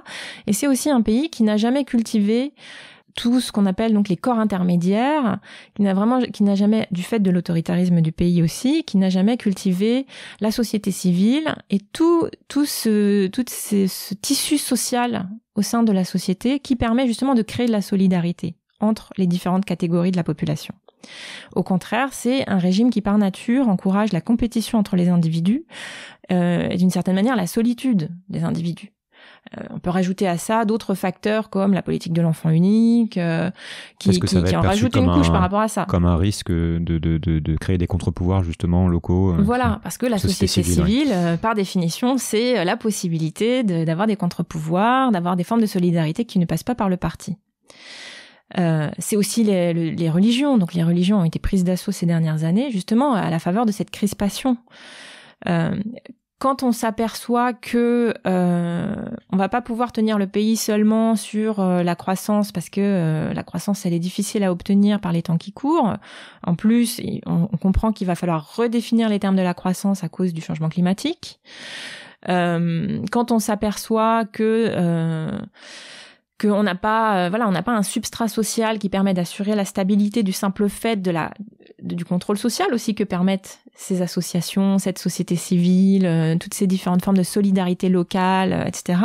Et c'est aussi un pays qui n'a jamais cultivé tout ce qu'on appelle donc les corps intermédiaires, qui n'a vraiment, qui n'a jamais, du fait de l'autoritarisme du pays aussi, qui n'a jamais cultivé la société civile et tout, tout ce, tout ce, tissu social au sein de la société qui permet justement de créer de la solidarité entre les différentes catégories de la population. Au contraire, c'est un régime qui par nature encourage la compétition entre les individus euh, et d'une certaine manière la solitude des individus. Euh, on peut rajouter à ça d'autres facteurs comme la politique de l'enfant unique, euh, qui, en rajoute une couche par rapport à ça. Comme un risque de, créer des contre-pouvoirs justement locaux. Euh, voilà, parce que la société, civile, par définition, c'est la possibilité d'avoir des contre-pouvoirs, d'avoir des formes de solidarité qui ne passent pas par le parti. c'est aussi les, religions. Donc les religions ont été prises d'assaut ces dernières années, justement à la faveur de cette crispation quand on s'aperçoit que euh, on va pas pouvoir tenir le pays seulement sur euh, la croissance parce que euh, la croissance elle est difficile à obtenir par les temps qui courent. En plus, on, comprend qu'il va falloir redéfinir les termes de la croissance à cause du changement climatique. Euh, quand on s'aperçoit que qu'on n'a pas voilà on n'a pas un substrat social qui permet d'assurer la stabilité du simple fait de la du contrôle social aussi que permettent ces associations, cette société civile, euh, toutes ces différentes formes de solidarité locale, euh, etc.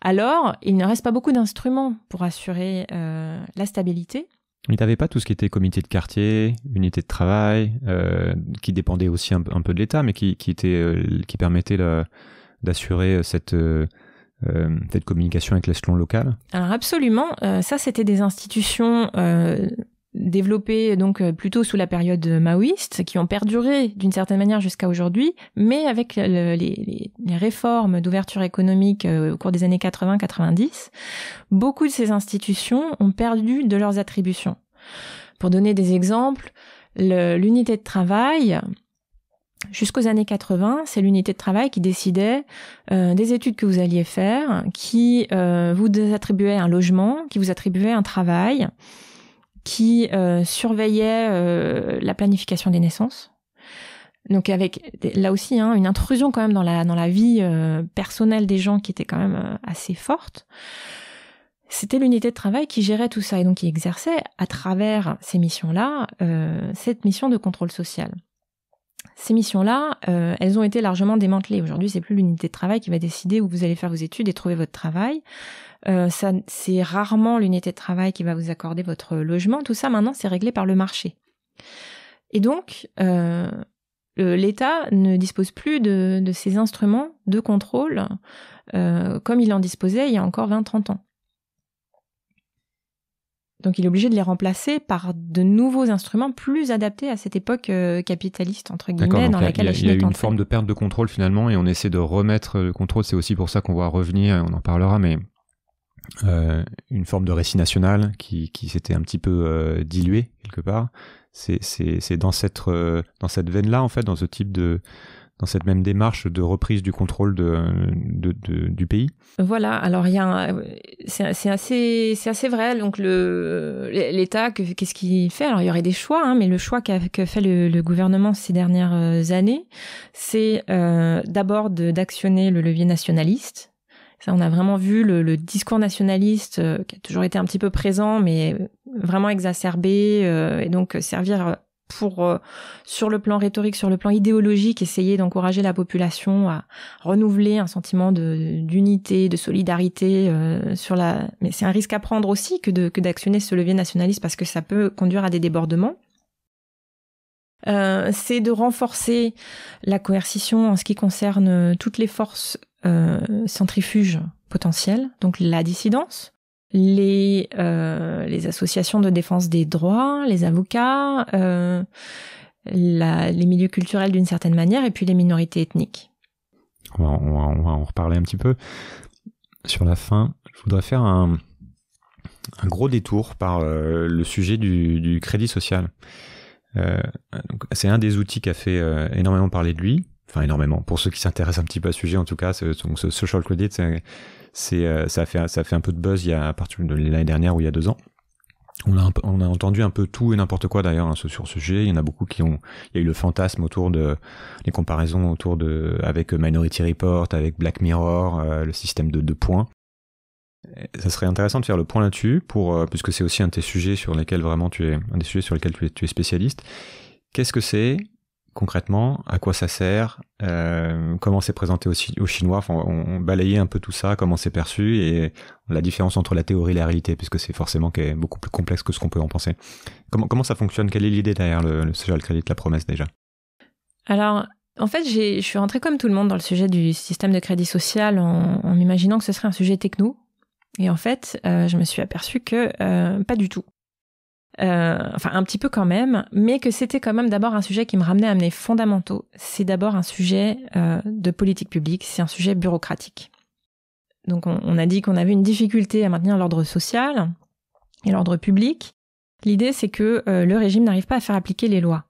Alors, il ne reste pas beaucoup d'instruments pour assurer euh, la stabilité. Il n'y avait pas tout ce qui était comité de quartier, unité de travail, qui dépendait aussi un, peu de l'État, mais qui, permettait d'assurer cette communication avec l'échelon local Alors absolument, ça c'était des institutions développées donc euh, plutôt sous la période maoïste, qui ont perduré d'une certaine manière jusqu'à aujourd'hui, mais avec les, les, réformes d'ouverture économique euh, au cours des années 80-90, beaucoup de ces institutions ont perdu de leurs attributions. Pour donner des exemples, l'unité de travail, Jusqu'aux années 80, c'est l'unité de travail qui décidait euh, des études que vous alliez faire, qui vous attribuait un logement, qui vous attribuait un travail, qui euh, surveillait euh, la planification des naissances. Donc avec là aussi hein, une intrusion quand même dans la dans la vie euh, personnelle des gens qui était quand même assez forte. C'était l'unité de travail qui gérait tout ça et donc qui exerçait à travers ces missions-là cette mission de contrôle social. Ces missions-là, elles ont été largement démantelées. Aujourd'hui, c'est plus l'unité de travail qui va décider où vous allez faire vos études et trouver votre travail. Euh, c'est rarement l'unité de travail qui va vous accorder votre logement. Tout ça, maintenant, c'est réglé par le marché. Et donc, euh, l'État ne dispose plus de, ces instruments de contrôle euh, comme il en disposait il y a encore 20-30 ans. Donc il est obligé de les remplacer par de nouveaux instruments plus adaptés à cette époque capitaliste, entre guillemets, dans laquelle Il y a, une forme de perte de contrôle finalement et on essaie de remettre le contrôle. C'est aussi pour ça qu'on va revenir, on en parlera, mais euh, une forme de récit national qui, s'était un petit peu euh, dilué quelque part. C'est dans cette, euh, cette veine-là, en fait, dans ce type de, dans cette même démarche de reprise du contrôle du pays Voilà, alors il y a c'est assez, vrai. Donc l'État, qu'est-ce qu'il fait Alors il y aurait des choix, hein, mais le choix qu'a que fait le, gouvernement ces dernières années, c'est d'abord d'actionner le levier nationaliste ça, on a vraiment vu le, discours nationaliste euh, qui a toujours été un petit peu présent, mais vraiment exacerbé, euh, et donc euh, servir pour, sur le plan rhétorique, sur le plan idéologique, essayer d'encourager la population à renouveler un sentiment d'unité, de, solidarité sur la. Mais c'est un risque à prendre aussi que d'actionner ce levier nationaliste parce que ça peut conduire à des débordements. c'est de renforcer la coercition en ce qui concerne toutes les forces euh, centrifuge centrifuges potentiels, donc la dissidence, euh, les, associations de défense des droits, les avocats, euh, les milieux culturels d'une certaine manière, et puis les minorités ethniques. On va, en reparler un petit peu. Sur la fin, je voudrais faire un, gros détour par le sujet du, du crédit social. c'est un des outils qui a fait énormément parler de lui, enfin énormément. Pour ceux qui s'intéressent un petit peu à ce sujet, en tout cas, ce social credit, c'est, euh, ça fait, ça fait un peu de buzz il y a à partir de l'année dernière ou il y a deux ans. On a, on a entendu un peu tout et n'importe quoi d'ailleurs hein, sur ce sujet. Il y en a beaucoup qui ont, il y a eu le fantasme autour de les comparaisons autour de avec Minority Report, avec Black Mirror, euh, le système de de points. Ça serait intéressant de faire le point là-dessus pour euh, puisque c'est aussi un des sujets sur lesquels vraiment tu es un des sujets sur lesquels tu es spécialiste. Qu'est-ce que c'est concrètement, à quoi ça sert, euh, comment c'est présenté aux, aux Chinois, on, balayait un peu tout ça, comment c'est perçu et la différence entre la théorie et la réalité, puisque c'est forcément beaucoup plus complexe que ce qu'on peut en penser. Comment, ça fonctionne Quelle est l'idée derrière le, social credit, la promesse déjà Alors, en fait, je suis rentré comme tout le monde dans le sujet du système de crédit social en, imaginant m'imaginant que ce serait un sujet techno. Et en fait, euh, je me suis aperçu que euh, pas du tout. Euh, enfin un petit peu quand même, mais que c'était quand même d'abord un sujet qui me ramenait à mes fondamentaux. C'est d'abord un sujet euh, de politique publique, c'est un sujet bureaucratique. Donc on, a dit qu'on avait une difficulté à maintenir l'ordre social et l'ordre public. L'idée c'est que euh, le régime n'arrive pas à faire appliquer les lois.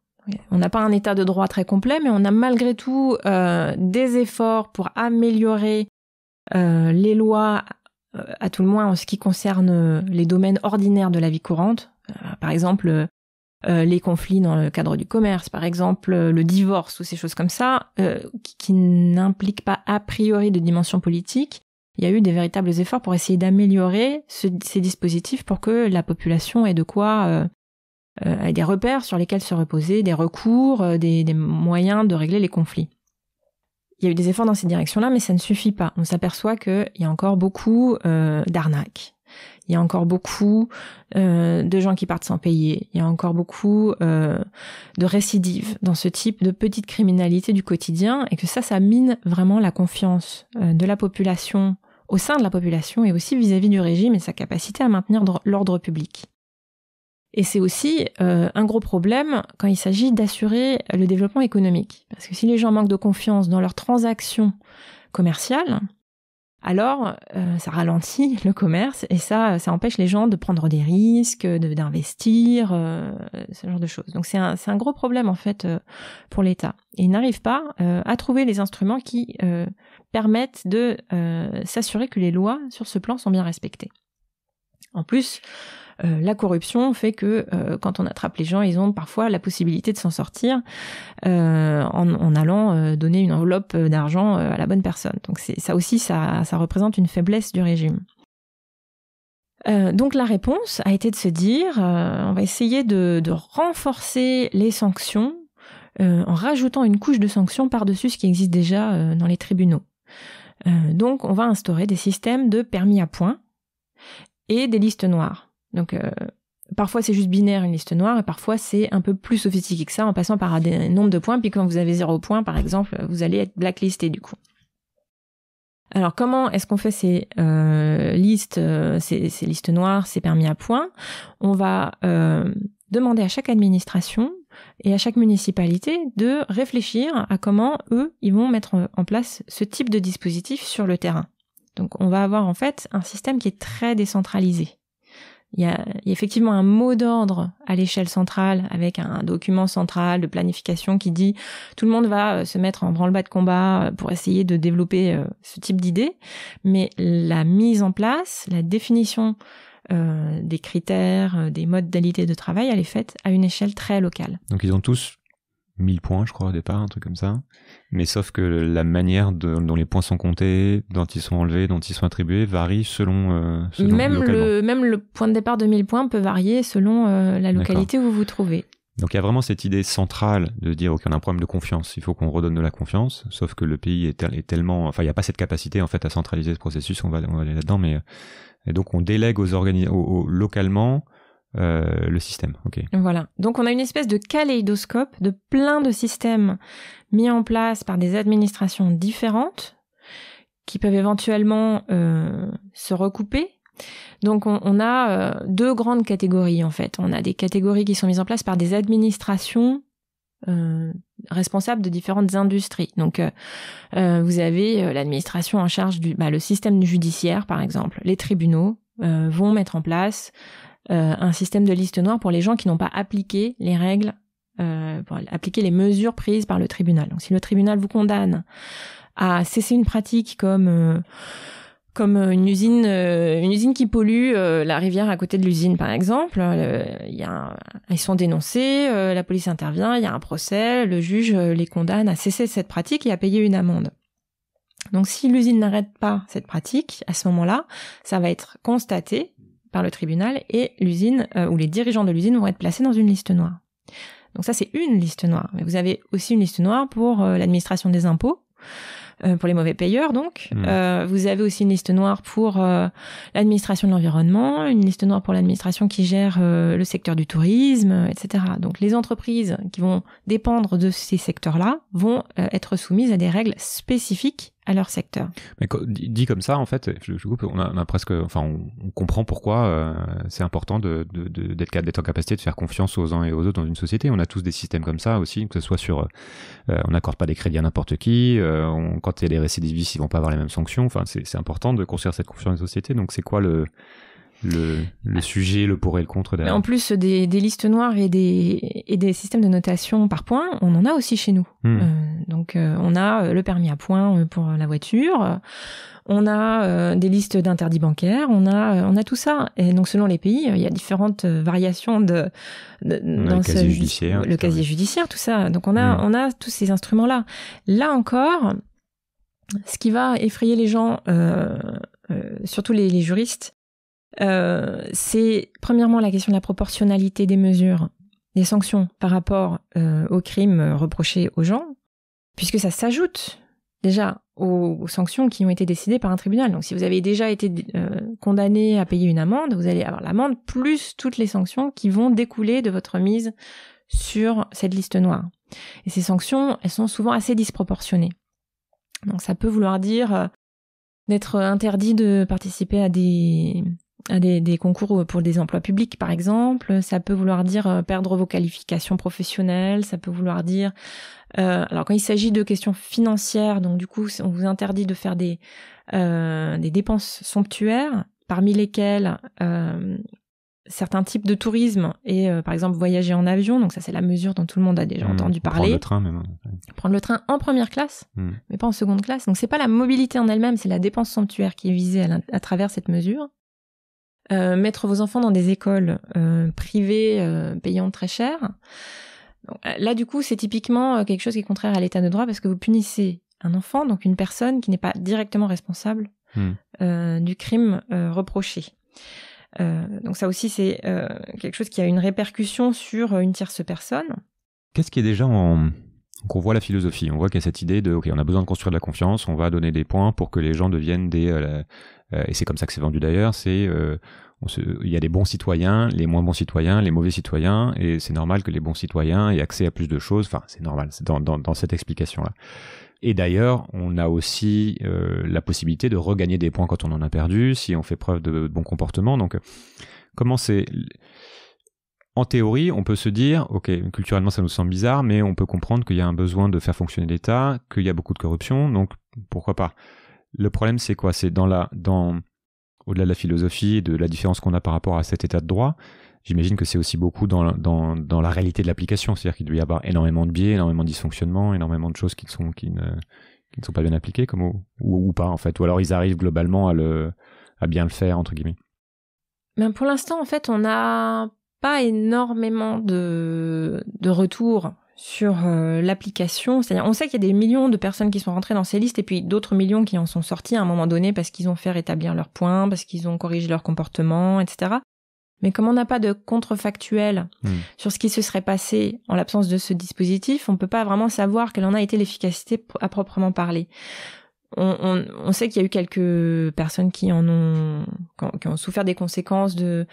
On n'a pas un état de droit très complet, mais on a malgré tout des efforts pour améliorer les lois à tout le moins en ce qui concerne les domaines ordinaires de la vie courante, euh, par exemple, euh, euh, les conflits dans le cadre du commerce, par exemple, le divorce ou ces choses comme ça, qui, n'impliquent pas a priori de dimension politique, il y a eu des véritables efforts pour essayer d'améliorer ces dispositifs pour que la population ait de quoi ait des repères sur lesquels se reposer, des recours, des, moyens de régler les conflits. Il y a eu des efforts dans ces directions-là, mais ça ne suffit pas. On s'aperçoit qu'il y a encore beaucoup d'arnaques, il y a encore beaucoup euh, de gens qui partent sans payer. Il y a encore beaucoup euh, de récidives dans ce type de petite criminalité du quotidien et que ça, ça mine vraiment la confiance euh, de la population au sein de la population et aussi vis-à-vis du régime et sa capacité à maintenir l'ordre public. Et c'est aussi un gros problème quand il s'agit d'assurer le développement économique. Parce que si les gens manquent de confiance dans leurs transactions commerciales, alors euh, ça ralentit [LAUGHS] le commerce et ça, ça empêche les gens de prendre des risques, d'investir, euh, ce genre de choses. Donc c'est un, gros problème en fait euh, pour l'État. Et il n'arrive pas à trouver les instruments qui permettent de s'assurer que les lois sur ce plan sont bien respectées. En plus, euh, la corruption fait que euh, quand on attrape les gens, ils ont parfois la possibilité de s'en sortir euh, en, allant donner une enveloppe d'argent à la bonne personne. Donc ça aussi, ça, représente une faiblesse du régime. donc la réponse a été de se dire, on va essayer de, renforcer les sanctions en rajoutant une couche de sanctions par-dessus ce qui existe déjà dans les tribunaux. donc on va instaurer des systèmes de permis à points et des listes noires. Donc euh, parfois c'est juste binaire une liste noire et parfois c'est un peu plus sophistiqué que ça en passant par des nombres de points. Puis quand vous avez zéro point par exemple, vous allez être blacklisté du coup. Alors comment est-ce qu'on fait ces euh, listes, euh, ces, listes noires, ces permis à points On va demander à chaque administration et à chaque municipalité de réfléchir à comment eux ils vont mettre en place ce type de dispositif sur le terrain. Donc on va avoir en fait un système qui est très décentralisé. Il y a effectivement un mot d'ordre à l'échelle centrale avec un document central de planification qui dit tout le monde va euh, se mettre en branle-bas de combat euh, pour essayer de développer euh, ce type d'idée, mais la mise en place, la définition des critères, des modalités de travail, elle est faite à une échelle très locale. Donc ils ont tous 1000 points, je crois, au départ, un truc comme ça. Mais sauf que la manière dont les points sont comptés, dont ils sont enlevés, dont ils sont attribués, varie selon. Euh, même, le, même le point de départ de 1000 points peut varier selon euh, la localité où vous vous trouvez. Donc il y a vraiment cette idée centrale de dire ok on a un problème de confiance, il faut qu'on redonne de la confiance, sauf que le pays est, est tellement, enfin il n'y a pas cette capacité en fait à centraliser ce processus, on va, aller là-dedans, mais euh, et donc on délègue aux, organismes localement euh, le système. Voilà. Donc on a une espèce de kaléidoscope de plein de systèmes mis en place par des administrations différentes qui peuvent éventuellement euh, se recouper. Donc on, a euh, deux grandes catégories en fait. On a des catégories qui sont mises en place par des administrations responsables de différentes industries. Donc, vous avez l'administration en charge du bah, le système judiciaire, par exemple. Les tribunaux vont mettre en place euh, un système de liste noire pour les gens qui n'ont pas appliqué les règles, euh, pour appliquer les mesures prises par le tribunal. Donc si le tribunal vous condamne à cesser une pratique comme euh, comme une usine, une usine qui pollue la rivière à côté de l'usine, par exemple. y a ils sont dénoncés, la police intervient, il y a un procès, le juge les condamne à cesser cette pratique et à payer une amende. Donc si l'usine n'arrête pas cette pratique, à ce moment-là, ça va être constaté par le tribunal et l'usine où euh, ou les dirigeants de l'usine vont être placés dans une liste noire. Donc ça, c'est une liste noire. Mais vous avez aussi une liste noire pour euh, l'administration des impôts, euh, pour les mauvais payeurs donc. Hmm. Euh, vous avez aussi une liste noire pour euh, l'administration de l'environnement, une liste noire pour l'administration qui gère le secteur du tourisme, etc. Donc les entreprises qui vont dépendre de ces secteurs-là vont être soumises à des règles spécifiques à leur secteur. Mais dit comme ça, en fait, on, a, presque, enfin, on, comprend pourquoi c'est important d'être de, d'être en capacité de faire confiance aux uns et aux autres dans une société. On a tous des systèmes comme ça aussi, que ce soit sur, on n'accorde pas des crédits à n'importe qui, on, quand les y récidivistes, ils vont pas avoir les mêmes sanctions. Enfin, c'est important de construire cette confiance des sociétés. Donc, c'est quoi le, le, sujet, le pour et le contre derrière. En plus des, listes noires et des, et des systèmes de notation par points, on en a aussi chez nous. Hmm. Euh, donc euh, on a euh, le permis à points pour la voiture, on a des listes d'interdits bancaires, on a, on a tout ça. Et donc selon les pays, il y a différentes variations de, dans le casier judiciaire, le casier judiciaire, tout ça. Donc on a, hmm. on a tous ces instruments là. Là encore, ce qui va effrayer les gens, euh, euh, surtout les, juristes, euh, c'est premièrement la question de la proportionnalité des mesures, des sanctions par rapport aux crimes reprochés aux gens, puisque ça s'ajoute déjà aux, sanctions qui ont été décidées par un tribunal. Donc si vous avez déjà été condamné à payer une amende, vous allez avoir l'amende plus toutes les sanctions qui vont découler de votre mise sur cette liste noire. Et ces sanctions, elles sont souvent assez disproportionnées. Donc ça peut vouloir dire d'être euh, interdit de participer à des concours pour des emplois publics, par exemple. Ça peut vouloir dire euh, perdre vos qualifications professionnelles. Ça peut vouloir dire... Euh, alors quand il s'agit de questions financières, donc du coup, on vous interdit de faire des, des dépenses somptuaires, parmi lesquelles certains types de tourisme et euh, par exemple voyager en avion, donc ça c'est la mesure dont tout le monde a déjà mmh. entendu parler. Prendre le train même. Hein, Prendre le train en première classe, mmh. mais pas en seconde classe. Donc c'est pas la mobilité en elle-même, c'est la dépense somptuaire qui est visée à, travers cette mesure. Euh, mettre vos enfants dans des écoles euh, privées payantes très cher. là du coup c'est typiquement quelque chose qui est contraire à l'état de droit parce que vous punissez un enfant, donc une personne qui n'est pas directement responsable mmh. du crime reproché. Euh, donc ça aussi, c'est euh, quelque chose qui a une répercussion sur euh, une tierce personne. Qu'est-ce qui est déjà en... Donc on voit la philosophie, on voit qu'il y a cette idée de, ok, on a besoin de construire de la confiance, on va donner des points pour que les gens deviennent des... et c'est comme ça que c'est vendu d'ailleurs, c'est... il y a les bons citoyens, les moins bons citoyens, les mauvais citoyens, et c'est normal que les bons citoyens aient accès à plus de choses. Enfin, c'est normal, c'est dans, cette explication-là. Et d'ailleurs, on a aussi euh, la possibilité de regagner des points quand on en a perdu, si on fait preuve de bon comportement. Donc, euh, comment c'est en théorie, on peut se dire, ok, culturellement ça nous semble bizarre, mais on peut comprendre qu'il y a un besoin de faire fonctionner l'État, qu'il y a beaucoup de corruption, donc pourquoi pas. Le problème c'est quoi C'est dans la, dans, au-delà de la philosophie, de la différence qu'on a par rapport à cet état de droit, j'imagine que c'est aussi beaucoup dans, dans, dans, la réalité de l'application. C'est-à-dire qu'il doit y avoir énormément de biais, énormément de dysfonctionnements, énormément de choses qui, sont, qui, ne, sont pas bien appliquées comme, ou, pas, en fait. Ou alors ils arrivent globalement à, le, à bien le faire, entre guillemets. Mais ben, pour l'instant, en fait, on n'a pas énormément de, de retours sur euh, l'application. C'est-à-dire, on sait qu'il y a des millions de personnes qui sont rentrées dans ces listes et puis d'autres millions qui en sont sortis à un moment donné parce qu'ils ont fait rétablir leurs points, parce qu'ils ont corrigé leur comportement, etc. Mais comme on n'a pas de contrefactuel hmm. sur ce qui se serait passé en l'absence de ce dispositif, on ne peut pas vraiment savoir quelle en a été l'efficacité à proprement parler. On, sait qu'il y a eu quelques personnes qui en ont, ont souffert des conséquences de,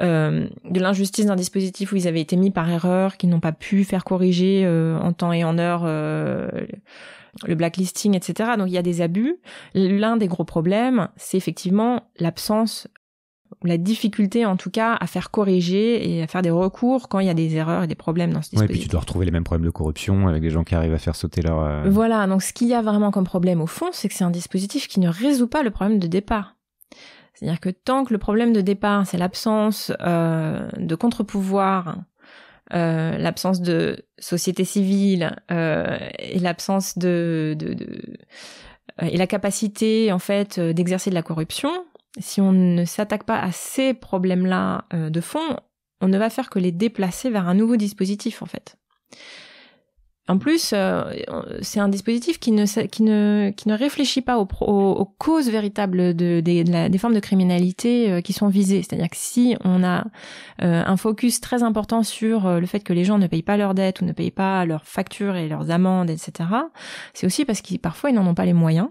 euh, de l'injustice d'un dispositif où ils avaient été mis par erreur, qui n'ont pas pu faire corriger euh, en temps et en heure euh, le blacklisting, etc. Donc il y a des abus. L'un des gros problèmes, c'est effectivement l'absence la difficulté en tout cas à faire corriger et à faire des recours quand il y a des erreurs et des problèmes dans ce dispositif. Oui, et puis tu dois retrouver les mêmes problèmes de corruption avec des gens qui arrivent à faire sauter leur... Euh, voilà, donc ce qu'il y a vraiment comme problème au fond, c'est que c'est un dispositif qui ne résout pas le problème de départ. C'est-à-dire que tant que le problème de départ, c'est l'absence euh, de contre-pouvoir, euh, l'absence de société civile et l'absence de et la capacité en fait d'exercer de la corruption, si on ne s'attaque pas à ces problèmes-là euh, de fond, on ne va faire que les déplacer vers un nouveau dispositif en fait. En plus, euh, c'est un dispositif qui ne, réfléchit pas aux, causes véritables des formes de criminalité euh, qui sont visées. C'est-à-dire que si on a un focus très important sur le fait que les gens ne payent pas leurs dettes ou ne payent pas leurs factures et leurs amendes, etc., c'est aussi parce que parfois ils n'en ont pas les moyens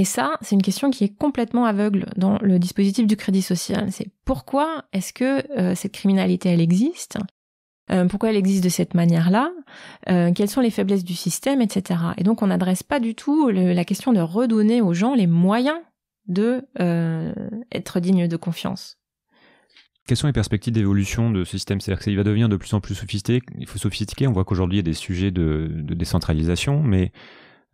et ça, c'est une question qui est complètement aveugle dans le dispositif du crédit social. C'est pourquoi est-ce que euh, cette criminalité, elle existe euh, Pourquoi elle existe de cette manière-là euh, Quelles sont les faiblesses du système, etc. Et donc, on n'adresse pas du tout la question de redonner aux gens les moyens de être dignes de confiance. Quelles sont les perspectives d'évolution de ce système C'est-à-dire qu'il va devenir de plus en plus sophistiqué. Il faut sophistiquer. On voit qu'aujourd'hui, il y a des sujets de, de décentralisation, mais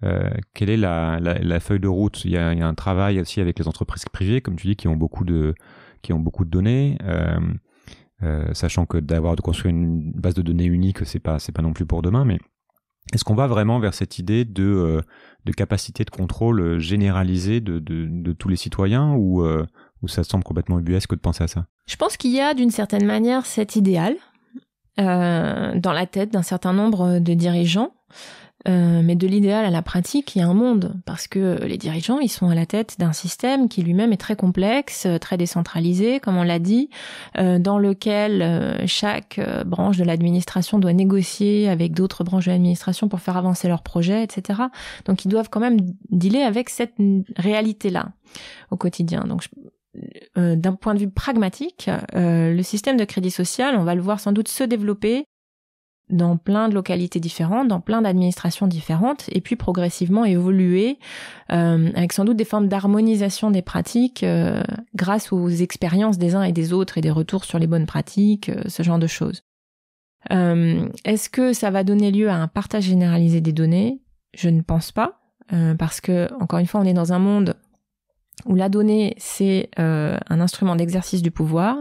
euh, quelle est la, feuille de route il y, a, un travail aussi avec les entreprises privées, comme tu dis, qui ont beaucoup de, qui ont beaucoup de données. Euh, euh, sachant que d'avoir de construire une base de données unique, c'est pas, c'est pas non plus pour demain, mais est-ce qu'on va vraiment vers cette idée de, capacité de contrôle généralisée de, tous les citoyens ou, ou ça semble complètement que de penser à ça Je pense qu'il y a d'une certaine manière cet idéal dans la tête d'un certain nombre de dirigeants. Euh, mais de l'idéal à la pratique, il y a un monde, parce que les dirigeants, ils sont à la tête d'un système qui lui-même est très complexe, euh, très décentralisé, comme on l'a dit, euh, dans lequel chaque branche de l'administration doit négocier avec d'autres branches de l'administration pour faire avancer leurs projets, etc. Donc ils doivent quand même dealer avec cette réalité-là au quotidien. Donc d'un point de vue pragmatique, le système de crédit social, on va le voir sans doute se développer dans plein de localités différentes, dans plein d'administrations différentes, et puis progressivement évoluer euh, avec sans doute des formes d'harmonisation des pratiques euh, grâce aux expériences des uns et des autres et des retours sur les bonnes pratiques, euh, ce genre de choses. Est-ce que ça va donner lieu à un partage généralisé des données Je ne pense pas, parce que encore une fois, on est dans un monde où la donnée c'est un instrument d'exercice du pouvoir,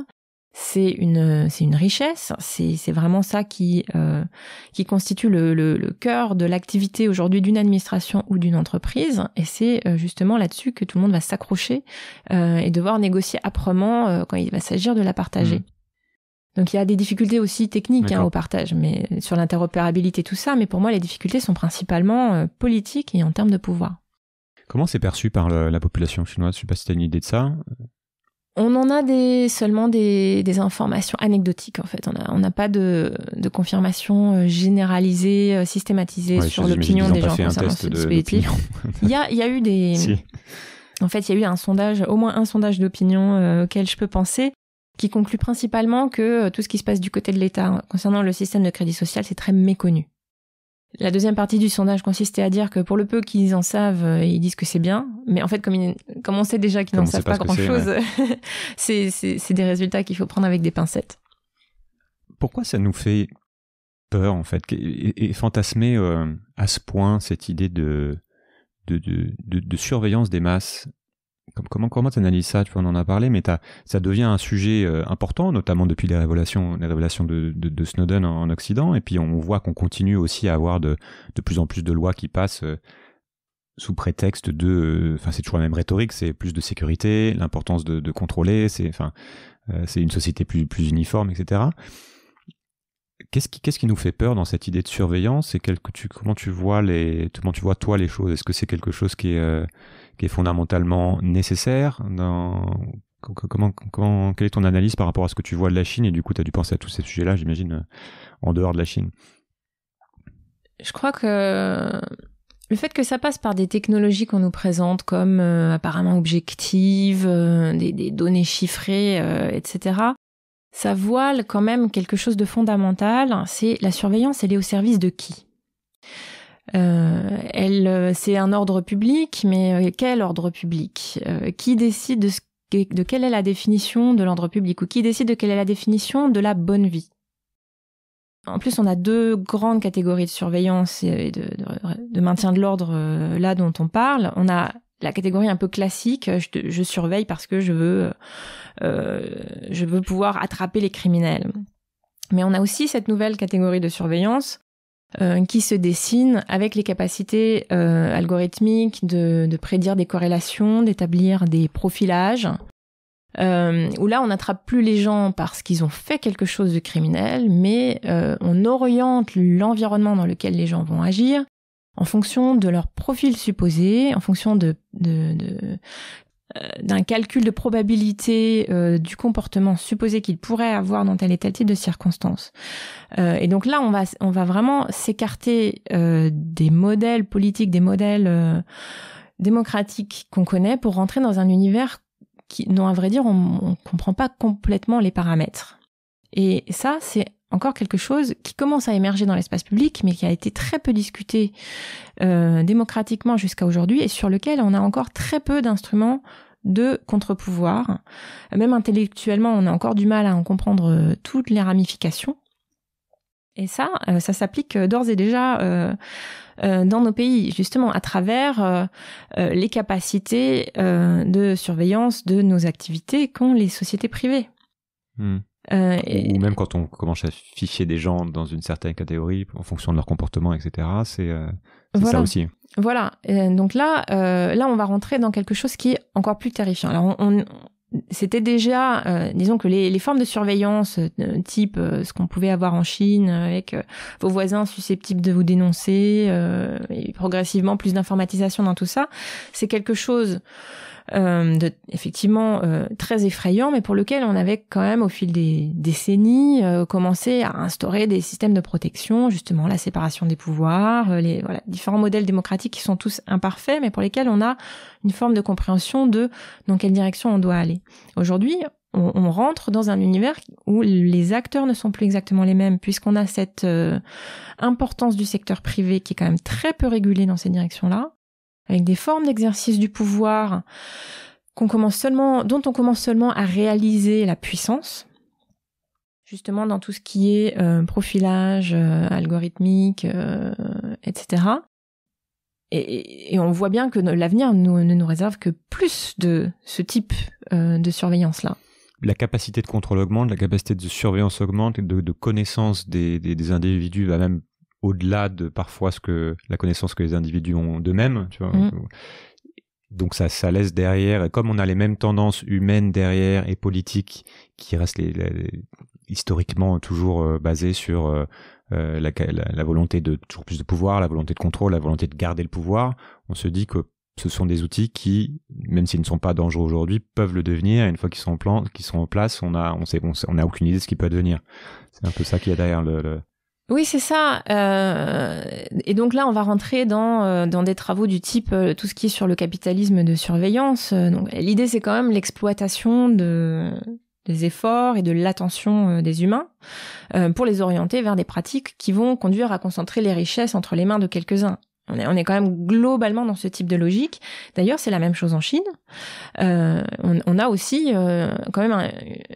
c'est une c'est une richesse c'est c'est vraiment ça qui euh, qui constitue le, le, cœur de l'activité aujourd'hui d'une administration ou d'une entreprise et c'est euh, justement là-dessus que tout le monde va s'accrocher euh, et devoir négocier âprement quand il va s'agir de la partager mmh. Donc il y a des difficultés aussi techniques hein, au partage, mais sur l'interopérabilité tout ça. Mais pour moi, les difficultés sont principalement politiques et en termes de pouvoir. Comment c'est perçu par la population chinoise Je ne sais pas si tu as une idée de ça. On en a des, seulement des, des informations anecdotiques en fait. On n'a pas de, de confirmation euh, généralisée, euh, systématisée sur l'opinion des gens concernant ce dispositif. il, y a, il y a eu des... [LAUGHS] En fait, il y a eu un sondage, au moins un sondage d'opinion euh, auquel je peux penser, qui conclut principalement que tout ce qui se passe du côté de l'État concernant le système de crédit social, c'est très méconnu. La deuxième partie du sondage consistait à dire que pour le peu qu'ils en savent, euh, ils disent que c'est bien. Mais en fait, comme, on sait déjà qu'ils n'en savent pas, grand-chose, [LAUGHS] c'est des résultats qu'il faut prendre avec des pincettes. Pourquoi ça nous fait peur, en fait, et, fantasmer euh, à ce point cette idée de, surveillance des masses comment comment tu analyses ça Tu on en a parlé, mais ça devient un sujet euh, important, notamment depuis les révélations, de, Snowden en, Occident. Et puis on voit qu'on continue aussi à avoir de, de plus en plus de lois qui passent euh, sous prétexte de, euh, enfin c'est toujours la même rhétorique, c'est plus de sécurité, l'importance de, contrôler, c'est une société plus plus uniforme, etc. Qu'est-ce qui, nous fait peur dans cette idée de surveillance et comment tu vois les, tu vois toi les choses Est-ce que c'est quelque chose qui est, euh, fondamentalement nécessaire comment, quelle est ton analyse par rapport à ce que tu vois de la Chine et du coup tu as dû penser à tous ces sujets-là, j'imagine, euh, en dehors de la Chine Je crois que le fait que ça passe par des technologies qu'on nous présente comme euh, apparemment objectives, des, données chiffrées, etc., ça voile quand même quelque chose de fondamental, c'est la surveillance, elle est au service de qui euh, elle, euh, c'est un ordre public, mais euh, quel ordre public Qui décide de, ce, de quelle est la définition de l'ordre public ou qui décide de quelle est la définition de la bonne vie en plus, on a deux grandes catégories de surveillance et de, de maintien de l'ordre là dont on parle. On a la catégorie un peu classique, je, surveille parce que je veux, euh, euh, je veux pouvoir attraper les criminels. Mais on a aussi cette nouvelle catégorie de surveillance euh, qui se dessine avec les capacités algorithmiques de, prédire des corrélations, d'établir des profilages, euh, où là on n'attrape plus les gens parce qu'ils ont fait quelque chose de criminel, mais on oriente l'environnement dans lequel les gens vont agir en fonction de leur profil supposé, en fonction euh, d'un calcul de probabilité euh, du comportement supposé qu'ils pourraient avoir dans tel et tel type de circonstances. Euh, et donc là, on va, on va vraiment s'écarter des modèles politiques, des modèles démocratiques qu'on connaît pour rentrer dans un univers qui, non à vrai dire, on ne comprend pas complètement les paramètres. Et ça, c'est encore quelque chose qui commence à émerger dans l'espace public, mais qui a été très peu discuté euh, démocratiquement jusqu'à aujourd'hui et sur lequel on a encore très peu d'instruments de contre-pouvoir. Même intellectuellement, on a encore du mal à en comprendre euh, toutes les ramifications. Et ça, euh, ça s'applique d'ores et déjà dans nos pays, justement à travers les capacités de surveillance de nos activités qu'ont les sociétés privées. Mmh. Euh, ou même quand on commence à ficher des gens dans une certaine catégorie en fonction de leur comportement, etc. Euh, c'est ça aussi. Voilà. donc là, euh, là, on va rentrer dans quelque chose qui est encore plus terrifiant. Alors, on, c'était déjà, euh, disons que les, les, formes de surveillance, type ce qu'on pouvait avoir en Chine, avec vos voisins susceptibles de vous dénoncer, et progressivement plus d'informatisation dans tout ça, c'est quelque chose euh, de, effectivement euh, très effrayant, mais pour lequel on avait quand même au fil des décennies euh, commencé à instaurer des systèmes de protection, justement la séparation des pouvoirs, les différents modèles démocratiques qui sont tous imparfaits, mais pour lesquels on a une forme de compréhension de dans quelle direction on doit aller. Aujourd'hui, on, rentre dans un univers où les acteurs ne sont plus exactement les mêmes, puisqu'on a cette importance du secteur privé qui est quand même très peu régulé dans ces directions-là avec des formes d'exercice du pouvoir qu'on commence seulement, dont on commence seulement à réaliser la puissance, justement dans tout ce qui est euh, profilage, euh, algorithmique, euh, etc. Et, on voit bien que l'avenir ne nous réserve que plus de ce type de surveillance-là la capacité de contrôle augmente, la capacité de surveillance augmente, de, de connaissance des, des, individus va même au-delà de parfois ce que la connaissance que les individus ont d'eux-mêmes, mm. Donc ça, ça laisse derrière, et comme on a les mêmes tendances humaines derrière et politiques qui restent les, historiquement toujours euh, basées sur euh, euh, la, volonté de toujours plus de pouvoir, la volonté de contrôle, la volonté de garder le pouvoir, on se dit que ce sont des outils qui, même s'ils ne sont pas dangereux aujourd'hui, peuvent le devenir. une fois qu'ils sont, en sont en place, on a, on sait, on, aucune idée de ce qui peut devenir. C'est un peu ça qu'il y a derrière le oui, c'est ça. Euh, et donc là, on va rentrer dans, euh, dans des travaux du type euh, tout ce qui est sur le capitalisme de surveillance. Donc l'idée, c'est quand même l'exploitation de, des efforts et de l'attention des humains pour les orienter vers des pratiques qui vont conduire à concentrer les richesses entre les mains de quelques-uns. On est, quand même globalement dans ce type de logique. D'ailleurs, c'est la même chose en Chine. Euh, on, a aussi euh, quand même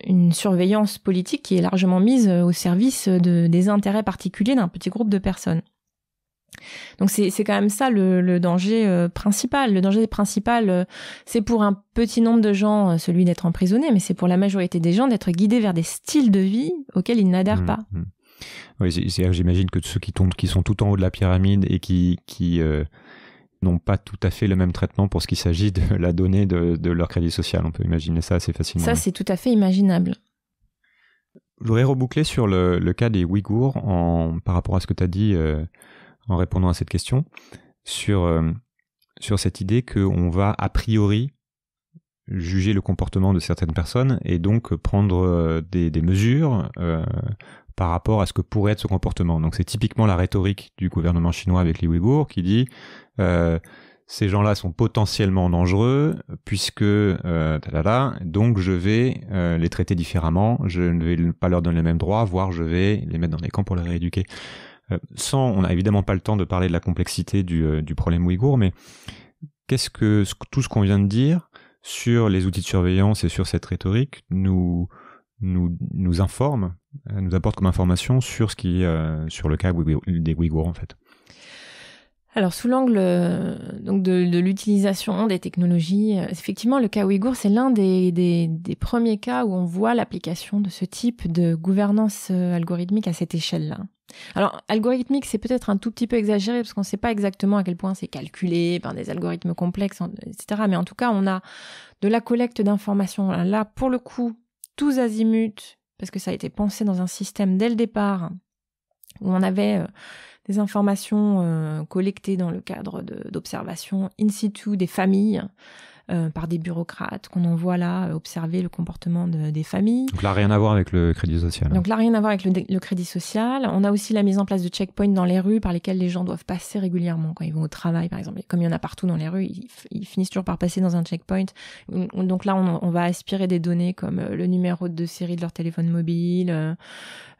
une surveillance politique qui est largement mise euh, au service de, des intérêts particuliers d'un petit groupe de personnes. Donc c'est quand même ça le, danger principal. Le danger principal, c'est pour un petit nombre de gens celui d'être emprisonné, mais c'est pour la majorité des gens d'être guidés vers des styles de vie auxquels ils n'adhèrent mmh, pas. Mmh. Oui, c'est, j'imagine que ceux qui, tombent, qui sont tout en haut de la pyramide et qui, euh, n'ont pas tout à fait le même traitement pour ce qu'il s'agit de la donnée de, leur crédit social. On peut imaginer ça assez facilement. Ça, c'est tout à fait imaginable. Je voudrais sur le, cas des Ouïghours en, par rapport à ce que tu as dit euh, en répondant à cette question, sur, euh, sur cette idée qu'on va a priori juger le comportement de certaines personnes et donc prendre des, mesures par rapport à ce que pourrait être ce comportement. Donc c'est typiquement la rhétorique du gouvernement chinois avec les Ouïghours qui dit euh, ces gens-là sont potentiellement dangereux puisque euh, donc je vais euh, les traiter différemment, je ne vais pas leur donner les mêmes droits, voire je vais les mettre dans des camps pour les rééduquer. Euh, sans, on n'a évidemment pas le temps de parler de la complexité du, problème ouïghour, mais qu'est-ce que tout ce qu'on vient de dire sur les outils de surveillance et sur cette rhétorique nous nous, nous informe nous apporte comme information sur ce qui euh, sur le cas des Ouïghours en fait alors sous l'angle euh, donc de, de l'utilisation des technologies, euh, effectivement le cas ouïghour c'est l'un des, des, des, premiers cas où on voit l'application de ce type de gouvernance algorithmique à cette échelle-là. Alors algorithmique c'est peut-être un tout petit peu exagéré parce qu'on ne sait pas exactement à quel point c'est calculé par des algorithmes complexes, etc. Mais en tout cas on a de la collecte d'informations là pour le coup tous azimuts parce que ça a été pensé dans un système dès le départ où on avait euh, des informations euh, collectées dans le cadre d'observations in situ des familles, euh, par des bureaucrates qu'on envoie là euh, observer le comportement des familles. Donc là, rien à voir avec le crédit social. Hein. Donc là, rien à voir avec le, crédit social. On a aussi la mise en place de checkpoints dans les rues par lesquels les gens doivent passer régulièrement quand ils vont au travail, par exemple. comme il y en a partout dans les rues, ils, finissent toujours par passer dans un checkpoint. Donc là, on, va aspirer des données comme euh, le numéro de série de leur téléphone mobile,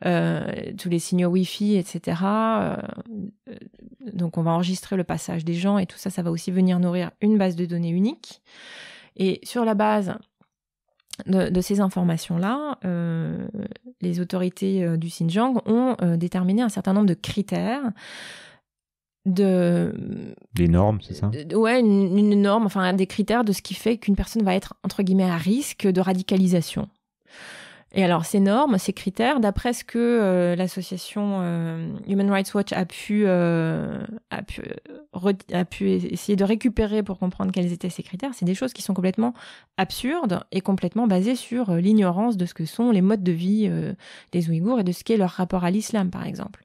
tous les signaux Wi-Fi, etc. donc on va enregistrer le passage des gens et tout ça, ça va aussi venir nourrir une base de données unique et sur la base de, ces informations-là, euh, les autorités euh, du Xinjiang ont euh, déterminé un certain nombre de critères de des normes, c'est ça Ouais, une, norme, enfin des critères de ce qui fait qu'une personne va être entre guillemets à risque de radicalisation. Et alors ces normes, ces critères, d'après ce que euh, l'association euh, Human Rights Watch a, pu euh, a pu essayer de récupérer pour comprendre quels étaient ces critères, c'est des choses qui sont complètement absurdes et complètement basées sur l'ignorance de ce que sont les modes de vie des Ouïghours et de ce qu'est leur rapport à l'islam, par exemple.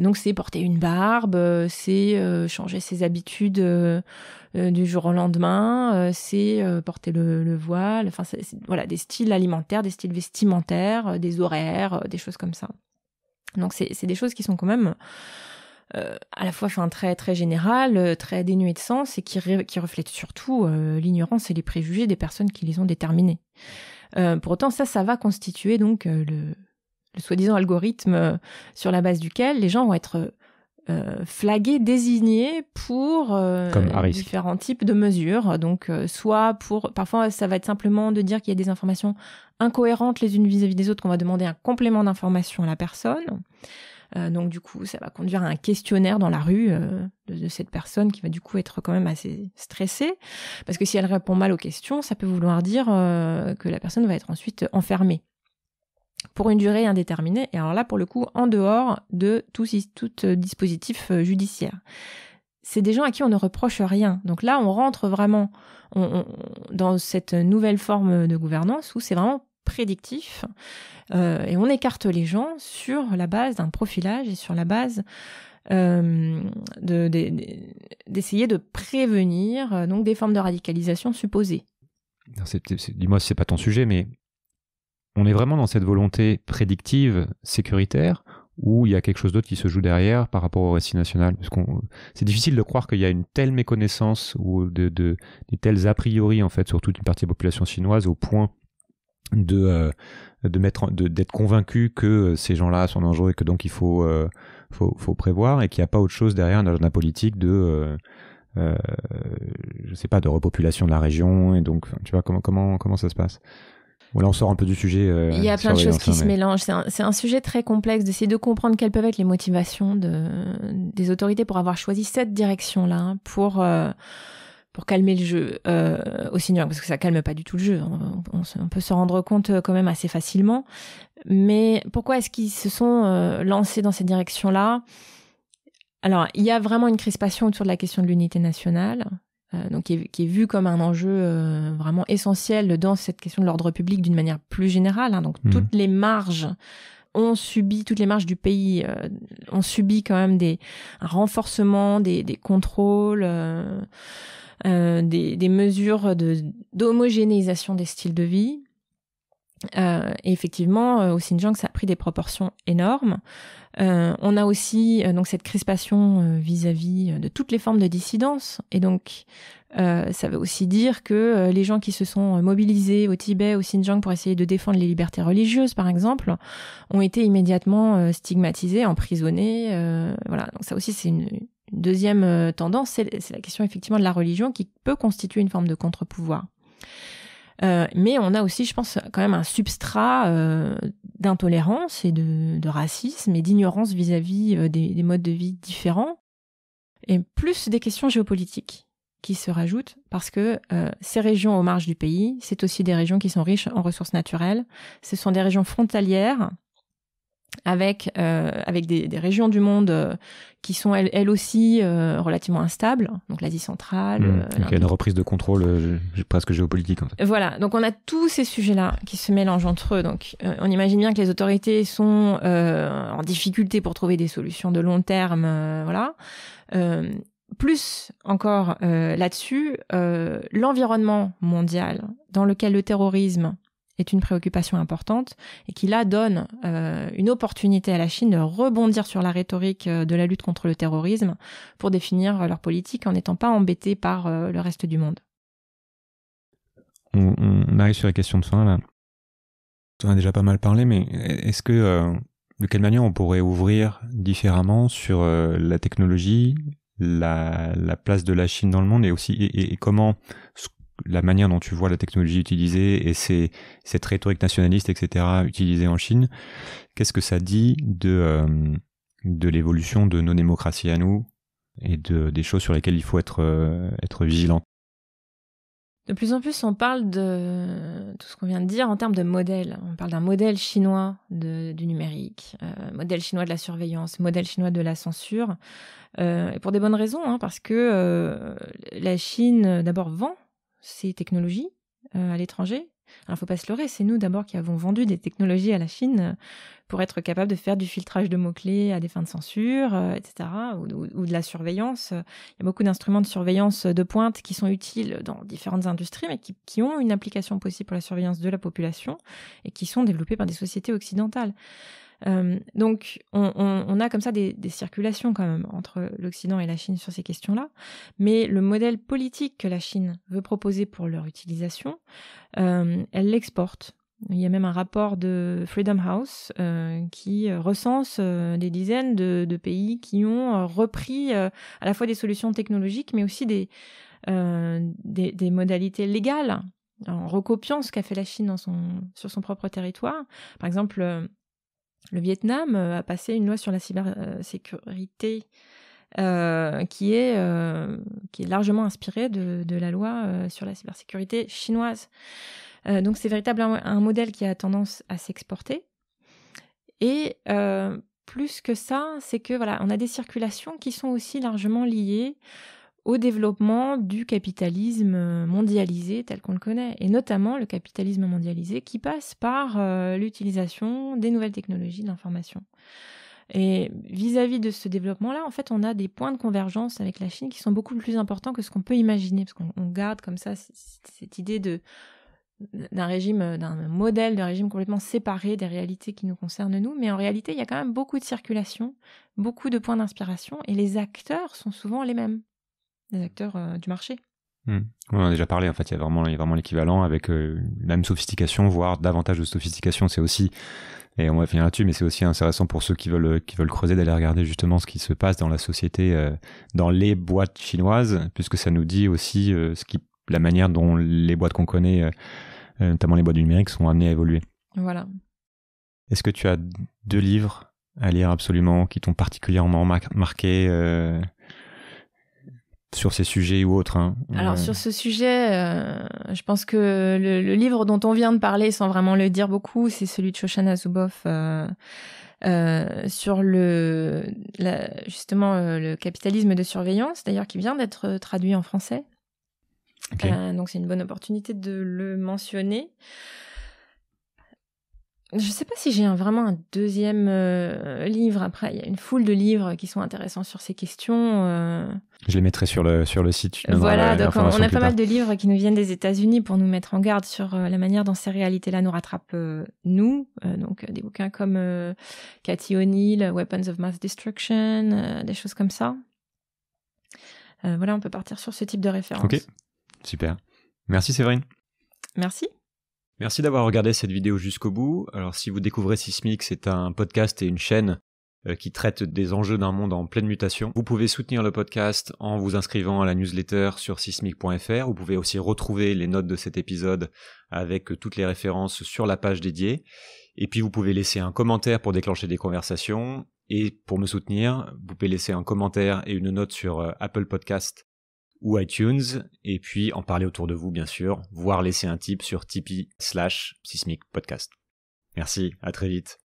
donc c'est porter une barbe, c'est changer ses habitudes euh, du jour au lendemain, euh, c'est euh, porter le, voile, enfin voilà des styles alimentaires, des styles vestimentaires, des horaires, des choses comme ça. Donc c'est des choses qui sont quand même à la fois un très, très générales, très dénuées de sens et qui, reflètent surtout l'ignorance et les préjugés des personnes qui les ont déterminées. pour autant, ça, ça va constituer donc le soi-disant algorithme sur la base duquel les gens vont être euh, désigné pour euh, différents types de mesures. Donc, euh, soit pour, parfois, ça va être simplement de dire qu'il y a des informations incohérentes les unes vis-à-vis des autres, qu'on va demander un complément d'information à la personne. Euh, donc, du coup, ça va conduire à un questionnaire dans la rue de, de, cette personne qui va du coup être quand même assez stressée, parce que si elle répond mal aux questions, ça peut vouloir dire que la personne va être ensuite enfermée pour une durée indéterminée, et alors là pour le coup en dehors de tout, euh, dispositif euh, judiciaire. C'est des gens à qui on ne reproche rien. Donc là, on rentre vraiment dans cette nouvelle forme de gouvernance où c'est vraiment prédictif euh, et on écarte les gens sur la base d'un profilage et sur la base d'essayer de, prévenir donc des formes de radicalisation supposées. Dis-moi si c'est pas ton sujet, mais on est vraiment dans cette volonté prédictive, sécuritaire, où il y a quelque chose d'autre qui se joue derrière par rapport au récit national. Parce qu'on, c'est difficile de croire qu'il y a une telle méconnaissance ou de, de, tels a priori, en fait, sur toute une partie de la population chinoise au point de, euh, de mettre, d'être convaincu que euh, ces gens-là sont dangereux et que donc il faut, euh, faut, faut, prévoir et qu'il n'y a pas autre chose derrière un agenda politique de, je sais pas, de repopulation de la région et donc, tu vois, comment, comment, comment ça se passe? on sort un peu du sujet. Euh, il y a plein de choses qui se mélangent. C'est un, sujet très complexe d'essayer de comprendre quelles peuvent être les motivations de, des autorités pour avoir choisi cette direction-là, hein, pour. Euh, pour calmer le jeu euh, au parce que ça calme pas du tout le jeu. Hein. On, peut se rendre compte euh, quand même assez facilement. Mais pourquoi est-ce qu'ils se sont lancés dans cette direction-là Alors, il y a vraiment une crispation autour de la question de l'unité nationale. Euh, donc qui est, vu comme un enjeu euh, vraiment essentiel dans cette question de l'ordre public d'une manière plus générale. Hein. donc mhm. toutes les marges ont subi, toutes les marges du pays euh, ont subi quand même des, renforcements, des, contrôles, des, mesures d'homogénéisation des styles de vie. Euh, et effectivement, euh, au Xinjiang, ça a pris des proportions énormes. Euh, on a aussi donc cette crispation vis-à-vis de toutes les formes de dissidence. Et donc, ça veut aussi dire que les gens qui se sont mobilisés au Tibet, au Xinjiang, pour essayer de défendre les libertés religieuses, par exemple, ont été immédiatement stigmatisés, emprisonnés. voilà. Donc ça aussi, c'est une, une, deuxième tendance. C'est la question effectivement de la religion qui peut constituer une forme de contre-pouvoir. Euh, mais on a aussi, je pense, quand même un substrat euh, d'intolérance et de, racisme et d'ignorance vis-à-vis euh, des, modes de vie différents, et plus des questions géopolitiques qui se rajoutent, parce que ces régions aux marges du pays, c'est aussi des régions qui sont riches en ressources naturelles, ce sont des régions frontalières avec, euh, avec des, des, régions du monde euh, qui sont elles, elles aussi euh, relativement instables, donc l'Asie centrale. il y a une reprise de contrôle euh, presque géopolitique. En fait. Voilà, donc on a tous ces sujets-là qui se mélangent entre eux. Donc on imagine bien que les autorités sont en difficulté pour trouver des solutions de long terme, voilà. plus encore là-dessus, l'environnement mondial dans lequel le terrorisme est une préoccupation importante et qui là donne euh, une opportunité à la Chine de rebondir sur la rhétorique euh, de la lutte contre le terrorisme pour définir euh, leur politique en n'étant pas embêtée par le reste du monde. On, arrive sur la question de fin là. On a déjà pas mal parlé, mais est-ce que de quelle manière on pourrait ouvrir différemment sur la technologie, la, place de la Chine dans le monde et aussi et comment la manière dont tu vois la technologie utilisée et ces, cette rhétorique nationaliste, etc., utilisée en Chine, qu'est-ce que ça dit de, euh, de l'évolution de nos démocraties à nous et de, des choses sur lesquelles il faut euh, être, vigilant De plus en plus, on parle de tout ce qu'on vient de dire en termes de modèle. On parle d'un modèle chinois du numérique, euh, modèle chinois de la surveillance, modèle chinois de la censure. et pour des bonnes raisons, hein, parce que la Chine, d'abord, vend ces technologies euh, à l'étranger. Alors, faut pas se leurrer, c'est nous d'abord qui avons vendu des technologies à la Chine euh, pour être capable de faire du filtrage de mots-clés à des fins de censure, euh, etc., ou, de la surveillance. Il y a beaucoup d'instruments de surveillance de pointe qui sont utiles dans différentes industries, mais qui, qui, ont une application possible pour la surveillance de la population et qui sont développés par des sociétés occidentales. Euh, donc, on, a comme ça des, circulations quand même entre l'Occident et la Chine sur ces questions-là. Mais le modèle politique que la Chine veut proposer pour leur utilisation, euh, elle l'exporte. Il y a même un rapport de Freedom House euh, qui recense des dizaines de, pays qui ont repris à la fois des solutions technologiques, mais aussi des, des, modalités légales, en recopiant ce qu'a fait la Chine dans son, sur son propre territoire. Par exemple, le Vietnam euh, a passé une loi sur la cybersécurité euh, euh, qui, est, qui est largement inspirée de, la loi sur la cybersécurité chinoise. donc c'est véritablement un modèle qui a tendance à s'exporter. Et plus que ça, c'est que voilà, on a des circulations qui sont aussi largement liées au développement du capitalisme euh, mondialisé tel qu'on le connaît, et notamment le capitalisme mondialisé qui passe par euh, l'utilisation des nouvelles technologies d'information. Et vis-à-vis de ce développement-là, en fait, on a des points de convergence avec la Chine qui sont beaucoup plus importants que ce qu'on peut imaginer, parce qu'on garde comme ça cette idée d'un régime, d'un modèle de régime complètement séparé des réalités qui nous concernent nous, mais en réalité, il y a quand même beaucoup de circulation, beaucoup de points d'inspiration, et les acteurs sont souvent les mêmes des acteurs euh, du marché. Hmm. On en a déjà parlé, en fait, il y a vraiment, vraiment l'équivalent avec la euh, même sophistication, voire davantage de sophistication. C'est aussi, et on va finir là-dessus, mais c'est aussi intéressant pour ceux qui veulent, euh, qui veulent creuser d'aller regarder justement ce qui se passe dans la société, dans les boîtes chinoises, puisque ça nous dit aussi ce qui, la manière dont les boîtes qu'on connaît, notamment les boîtes numérique, sont amenées à évoluer. Voilà. Est-ce que tu as deux livres à lire absolument qui t'ont particulièrement marqué sur ces sujets ou autres hein. Alors euh, sur ce sujet, euh, je pense que le, livre dont on vient de parler, sans vraiment le dire beaucoup, c'est celui de Shoshana Zuboff euh, sur le justement le capitalisme de surveillance, d'ailleurs qui vient d'être traduit en français. donc c'est une bonne opportunité de le mentionner. Je ne sais pas si j'ai vraiment un deuxième euh, livre. Après, il y a une foule de livres qui sont intéressants sur ces questions. Euh. Je les mettrai sur le, sur le site. Voilà, donc on, a pas mal de livres qui nous viennent des États-Unis pour nous mettre en garde sur euh, la manière dont ces réalités-là nous rattrapent, nous. donc des bouquins comme Cathy O'Neill, Weapons of Mass Destruction, des choses comme ça. voilà, on peut partir sur ce type de référence. Ok, super. Merci Séverine. Merci. Merci d'avoir regardé cette vidéo jusqu'au bout. Alors si vous découvrez Sismic, c'est un podcast et une chaîne euh, qui traite des enjeux d'un monde en pleine mutation. Vous pouvez soutenir le podcast en vous inscrivant à la newsletter sur sismic.fr. Vous pouvez aussi retrouver les notes de cet épisode avec euh, toutes les références sur la page dédiée. Et puis vous pouvez laisser un commentaire pour déclencher des conversations. Et pour me soutenir, vous pouvez laisser un commentaire et une note sur euh, Apple Podcast ou iTunes, et puis en parler autour de vous, bien sûr, voire laisser un tip sur Tipeee slash Sismic Podcast. Merci, à très vite.